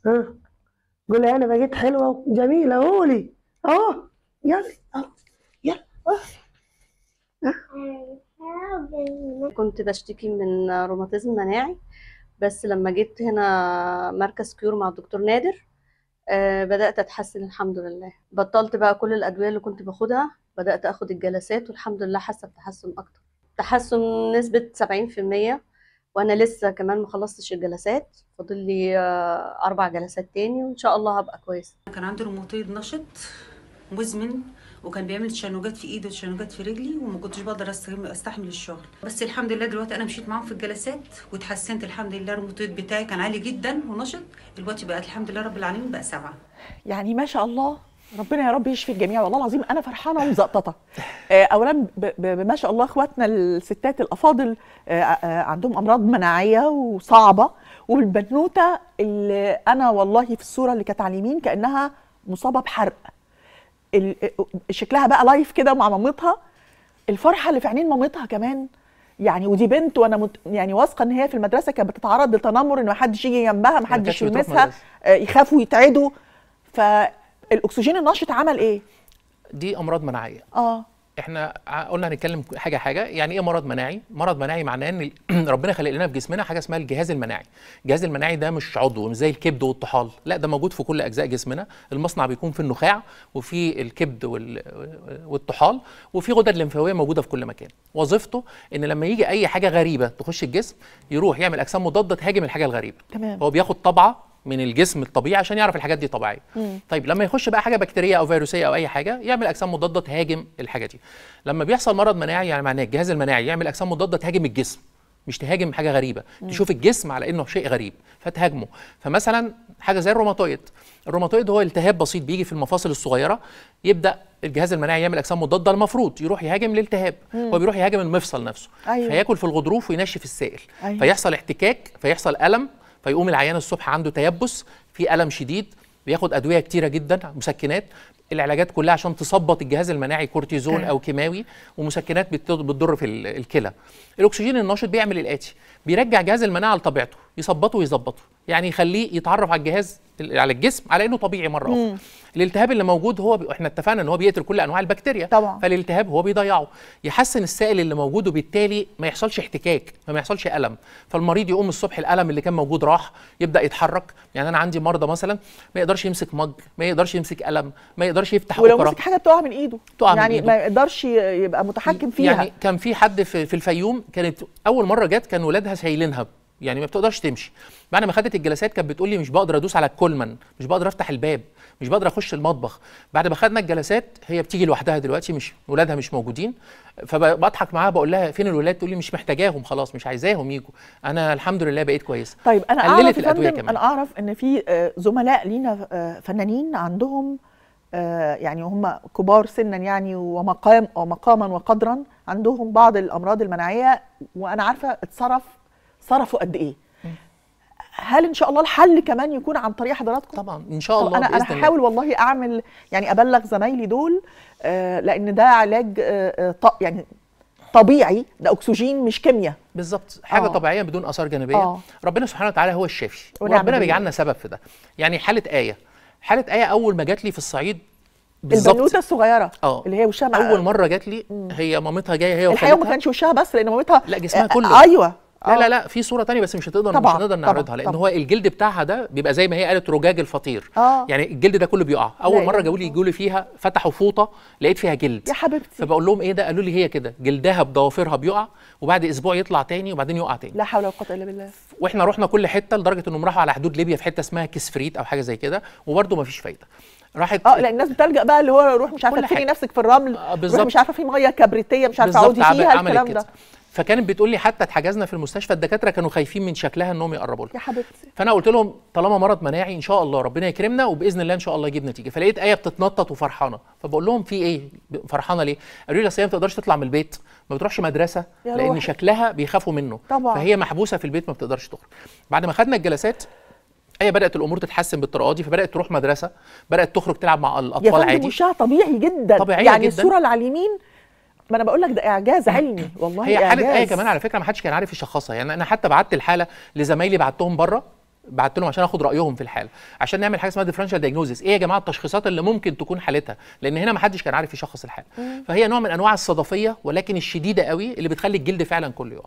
ها قولي انا بقيت حلوه وجميله قولي اهو يلا يلا. يلا كنت بشتكي من روماتيزم مناعي بس لما جيت هنا مركز كيور مع الدكتور نادر آه، بدأت أتحسن الحمد لله بطلت بقى كل الأدوية اللي كنت باخدها بدأت أخد الجلسات والحمد لله حاسة بتحسن أكتر تحسن نسبة 70% وأنا لسه كمان مخلصتش الجلسات فاضل لي آه، أربع جلسات تاني وإن شاء الله هبقى كويسة كان عندي روماتيد نشط مزمن وكان بيعمل تشنجات في ايده وتشنجات في رجلي وما كنتش بقدر استحمل الشغل بس الحمد لله دلوقتي انا مشيت معاهم في الجلسات وتحسنت الحمد لله الروماتويد بتاعي كان عالي جدا ونشط دلوقتي بقت الحمد لله رب العالمين بقى سبعه يعني ما شاء الله ربنا يا رب يشفي الجميع والله العظيم انا فرحانه ومزقططه آه، اولا ما شاء الله اخواتنا الستات الافاضل آه، آه، عندهم امراض مناعيه وصعبه والبنوته اللي انا والله في الصوره اللي كانت على اليمين كانها مصابه بحرق شكلها بقى لايف كده مع مامتها الفرحه اللي في عينين مامتها كمان يعني ودي بنت وانا مت... يعني واثقه ان هي في المدرسه كانت بتتعرض لتنمر ان محدش يجي جنبها محدش يلمسها آه، يخافوا يتعدوا فالاكسجين النشط عمل ايه؟ دي امراض مناعيه اه احنا قلنا هنتكلم حاجه حاجه يعني ايه مرض مناعي مرض مناعي معناه ان ربنا خلق لنا في جسمنا حاجه اسمها الجهاز المناعي الجهاز المناعي ده مش عضو مش زي الكبد والطحال لا ده موجود في كل اجزاء جسمنا المصنع بيكون في النخاع وفي الكبد والطحال وفي غدد لمفاويه موجوده في كل مكان وظيفته ان لما يجي اي حاجه غريبه تخش الجسم يروح يعمل اجسام مضاده تهاجم الحاجه الغريبه تمام هو بياخد طبعه من الجسم الطبيعي عشان يعرف الحاجات دي طبيعيه طيب لما يخش بقى حاجه بكتيريه او فيروسيه او اي حاجه يعمل اجسام مضاده تهاجم الحاجه دي لما بيحصل مرض مناعي يعني معناه الجهاز المناعي يعمل اجسام مضاده تهاجم الجسم مش تهاجم حاجه غريبه مم. تشوف الجسم على انه شيء غريب فتهاجمه فمثلا حاجه زي الروماتويد الروماتويد هو التهاب بسيط بيجي في المفاصل الصغيره يبدا الجهاز المناعي يعمل اجسام مضاده المفروض يروح يهاجم الالتهاب هو بيروح يهاجم المفصل نفسه أيوه. فياكل في الغضروف وينشف السائل أيوه. فيحصل احتكاك فيحصل الم فيقوم العيان الصبح عنده تيبس في الم شديد بياخد ادويه كتيره جدا مسكنات العلاجات كلها عشان تثبط الجهاز المناعي كورتيزون او كيماوي ومسكنات بتضر في الكلى الاكسجين الناشط بيعمل الاتي بيرجع جهاز المناعه لطبيعته يثبطه ويظبطه يعني يخليه يتعرف على الجهاز على الجسم على انه طبيعي مره اخرى الالتهاب اللي موجود هو احنا اتفقنا ان هو بيقتل كل انواع البكتيريا طبعا فالالتهاب هو بيضيعه يحسن السائل اللي موجود وبالتالي ما يحصلش احتكاك ما يحصلش الم فالمريض يقوم الصبح الالم اللي كان موجود راح يبدا يتحرك يعني انا عندي مرضى مثلا ما يقدرش يمسك مج ما يقدرش يمسك الم ما يقدرش يفتح ولو مسك حاجه بتقع من ايده تقع يعني من إيده. ما يقدرش يبقى متحكم يعني فيها يعني كان في حد في, في الفيوم كانت اول مره جت كان ولادها شايلينها يعني ما بتقدرش تمشي بعد ما خدت الجلسات كانت بتقول لي مش بقدر ادوس على الكولمن مش بقدر افتح الباب مش بقدر اخش المطبخ بعد ما خدنا الجلسات هي بتيجي لوحدها دلوقتي مش ولادها مش موجودين فبضحك معاها بقول لها فين الولاد تقول لي مش محتاجاهم خلاص مش عايزاهم يجوا انا الحمد لله بقيت كويسه طيب انا اعرف الادويه كمان انا اعرف ان في آه، زملاء لينا آه، فنانين عندهم آه، يعني هم كبار سنا يعني ومقام ومقاما وقدرا عندهم بعض الامراض المناعيه وانا عارفه اتصرف صرفوا قد ايه هل ان شاء الله الحل كمان يكون عن طريق حضراتكم طبعا ان شاء الله انا انا هحاول والله اعمل يعني ابلغ زمايلي دول آه، لان ده علاج آه، آه، يعني طبيعي ده اكسجين مش كيمياء بالظبط حاجه أوه. طبيعيه بدون اثار جانبيه أوه. ربنا سبحانه وتعالى هو الشافي وربنا بيجعلنا سبب في ده يعني حاله ايه حاله ايه اول ما جات لي في الصعيد بالظبط البنوته الصغيره اه اللي هي وشها اول مره جات لي هي مامتها جايه هي وخالتها الحقيقه ما كانش وشها بس لان مامتها لا جسمها كله ايوه لا لا آه. لا في صوره تانية بس مش هتقدر طبعًا مش هنقدر نعرضها لان هو الجلد بتاعها ده بيبقى زي ما هي قالت رجاج الفطير أوه. يعني الجلد ده كله بيقع اول مره جابوا لي لي فيها فتحوا فوطه لقيت فيها جلد يا حبيبتي فبقول لهم ايه ده قالوا لي هي كده جلدها بضوافرها بيقع وبعد اسبوع يطلع تاني وبعدين يقع تاني لا حول ولا قوه الا بالله واحنا رحنا كل حته لدرجه انهم راحوا على حدود ليبيا في حته اسمها كسفريت او حاجه زي كده وبرده ما فيش فايده راحت اه لان الناس بتلجا بقى اللي هو روح مش عارفه تفني نفسك في الرمل آه، بالظبط مش عارفه في ميه كبريتيه مش عارفه تعودي فيها الكلام ده فكانت بتقول لي حتى اتحجزنا في المستشفى الدكاتره كانوا خايفين من شكلها انهم يقربوا لها يا حبيبتي فانا قلت لهم طالما مرض مناعي ان شاء الله ربنا يكرمنا وباذن الله ان شاء الله يجيب نتيجه فلقيت ايه بتتنطط وفرحانه فبقول لهم في ايه فرحانه ليه قالوا لي اصل هي ما بتقدرش تطلع من البيت ما بتروحش مدرسه لان روح. شكلها بيخافوا منه طبعا. فهي محبوسه في البيت ما بتقدرش تخرج بعد ما خدنا الجلسات هي آية بدات الامور تتحسن بالطريقه دي فبدات تروح مدرسه بدات تخرج تلعب مع الاطفال يا عادي وشها طبيعي جدا طبيعي يعني جداً. الصوره اللي على اليمين ما انا بقول لك ده اعجاز علمي والله هي حاله ايه كمان على فكره ما حدش كان عارف يشخصها يعني انا حتى بعت الحاله لزمايلي بعتهم بره بعت لهم عشان اخد رايهم في الحاله عشان نعمل حاجه اسمها ديفرنشال دايجنوزيس ايه يا جماعه التشخيصات اللي ممكن تكون حالتها لان هنا ما حدش كان عارف يشخص الحاله فهي نوع من انواع الصدفيه ولكن الشديده قوي اللي بتخلي الجلد فعلا كل يوم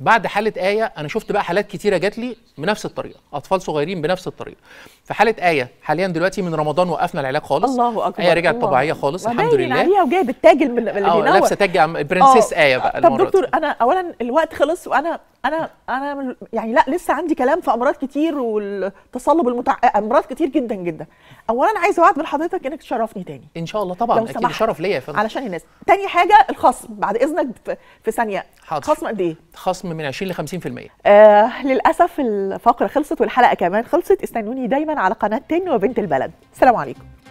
بعد حاله ايه انا شفت بقى حالات كتيره جات لي بنفس الطريقه اطفال صغيرين بنفس الطريقه في حاله ايه حاليا دلوقتي من رمضان وقفنا العلاج خالص الله اكبر هي آية رجعت طبيعيه خالص الحمد لله عليها وجايب التاج اللي آه، بينور لابسه تاج برنسيس آه. ايه بقى طب دكتور انا اولا الوقت خلص وانا انا انا يعني لا لسه عندي كلام في امراض كتير والتصلب المتع... امراض آه، كتير جدا جدا اولا عايزه اوعد من حضرتك انك تشرفني تاني ان شاء الله طبعا اكيد شرف ليا يا فندم علشان الناس تاني حاجه الخصم بعد اذنك في ثانيه حاضر خصم قد ايه خصم من 20 ل 50% آه للاسف الفقره خلصت والحلقه كمان خلصت استنوني دايما على قناه تاني وبنت البلد سلام عليكم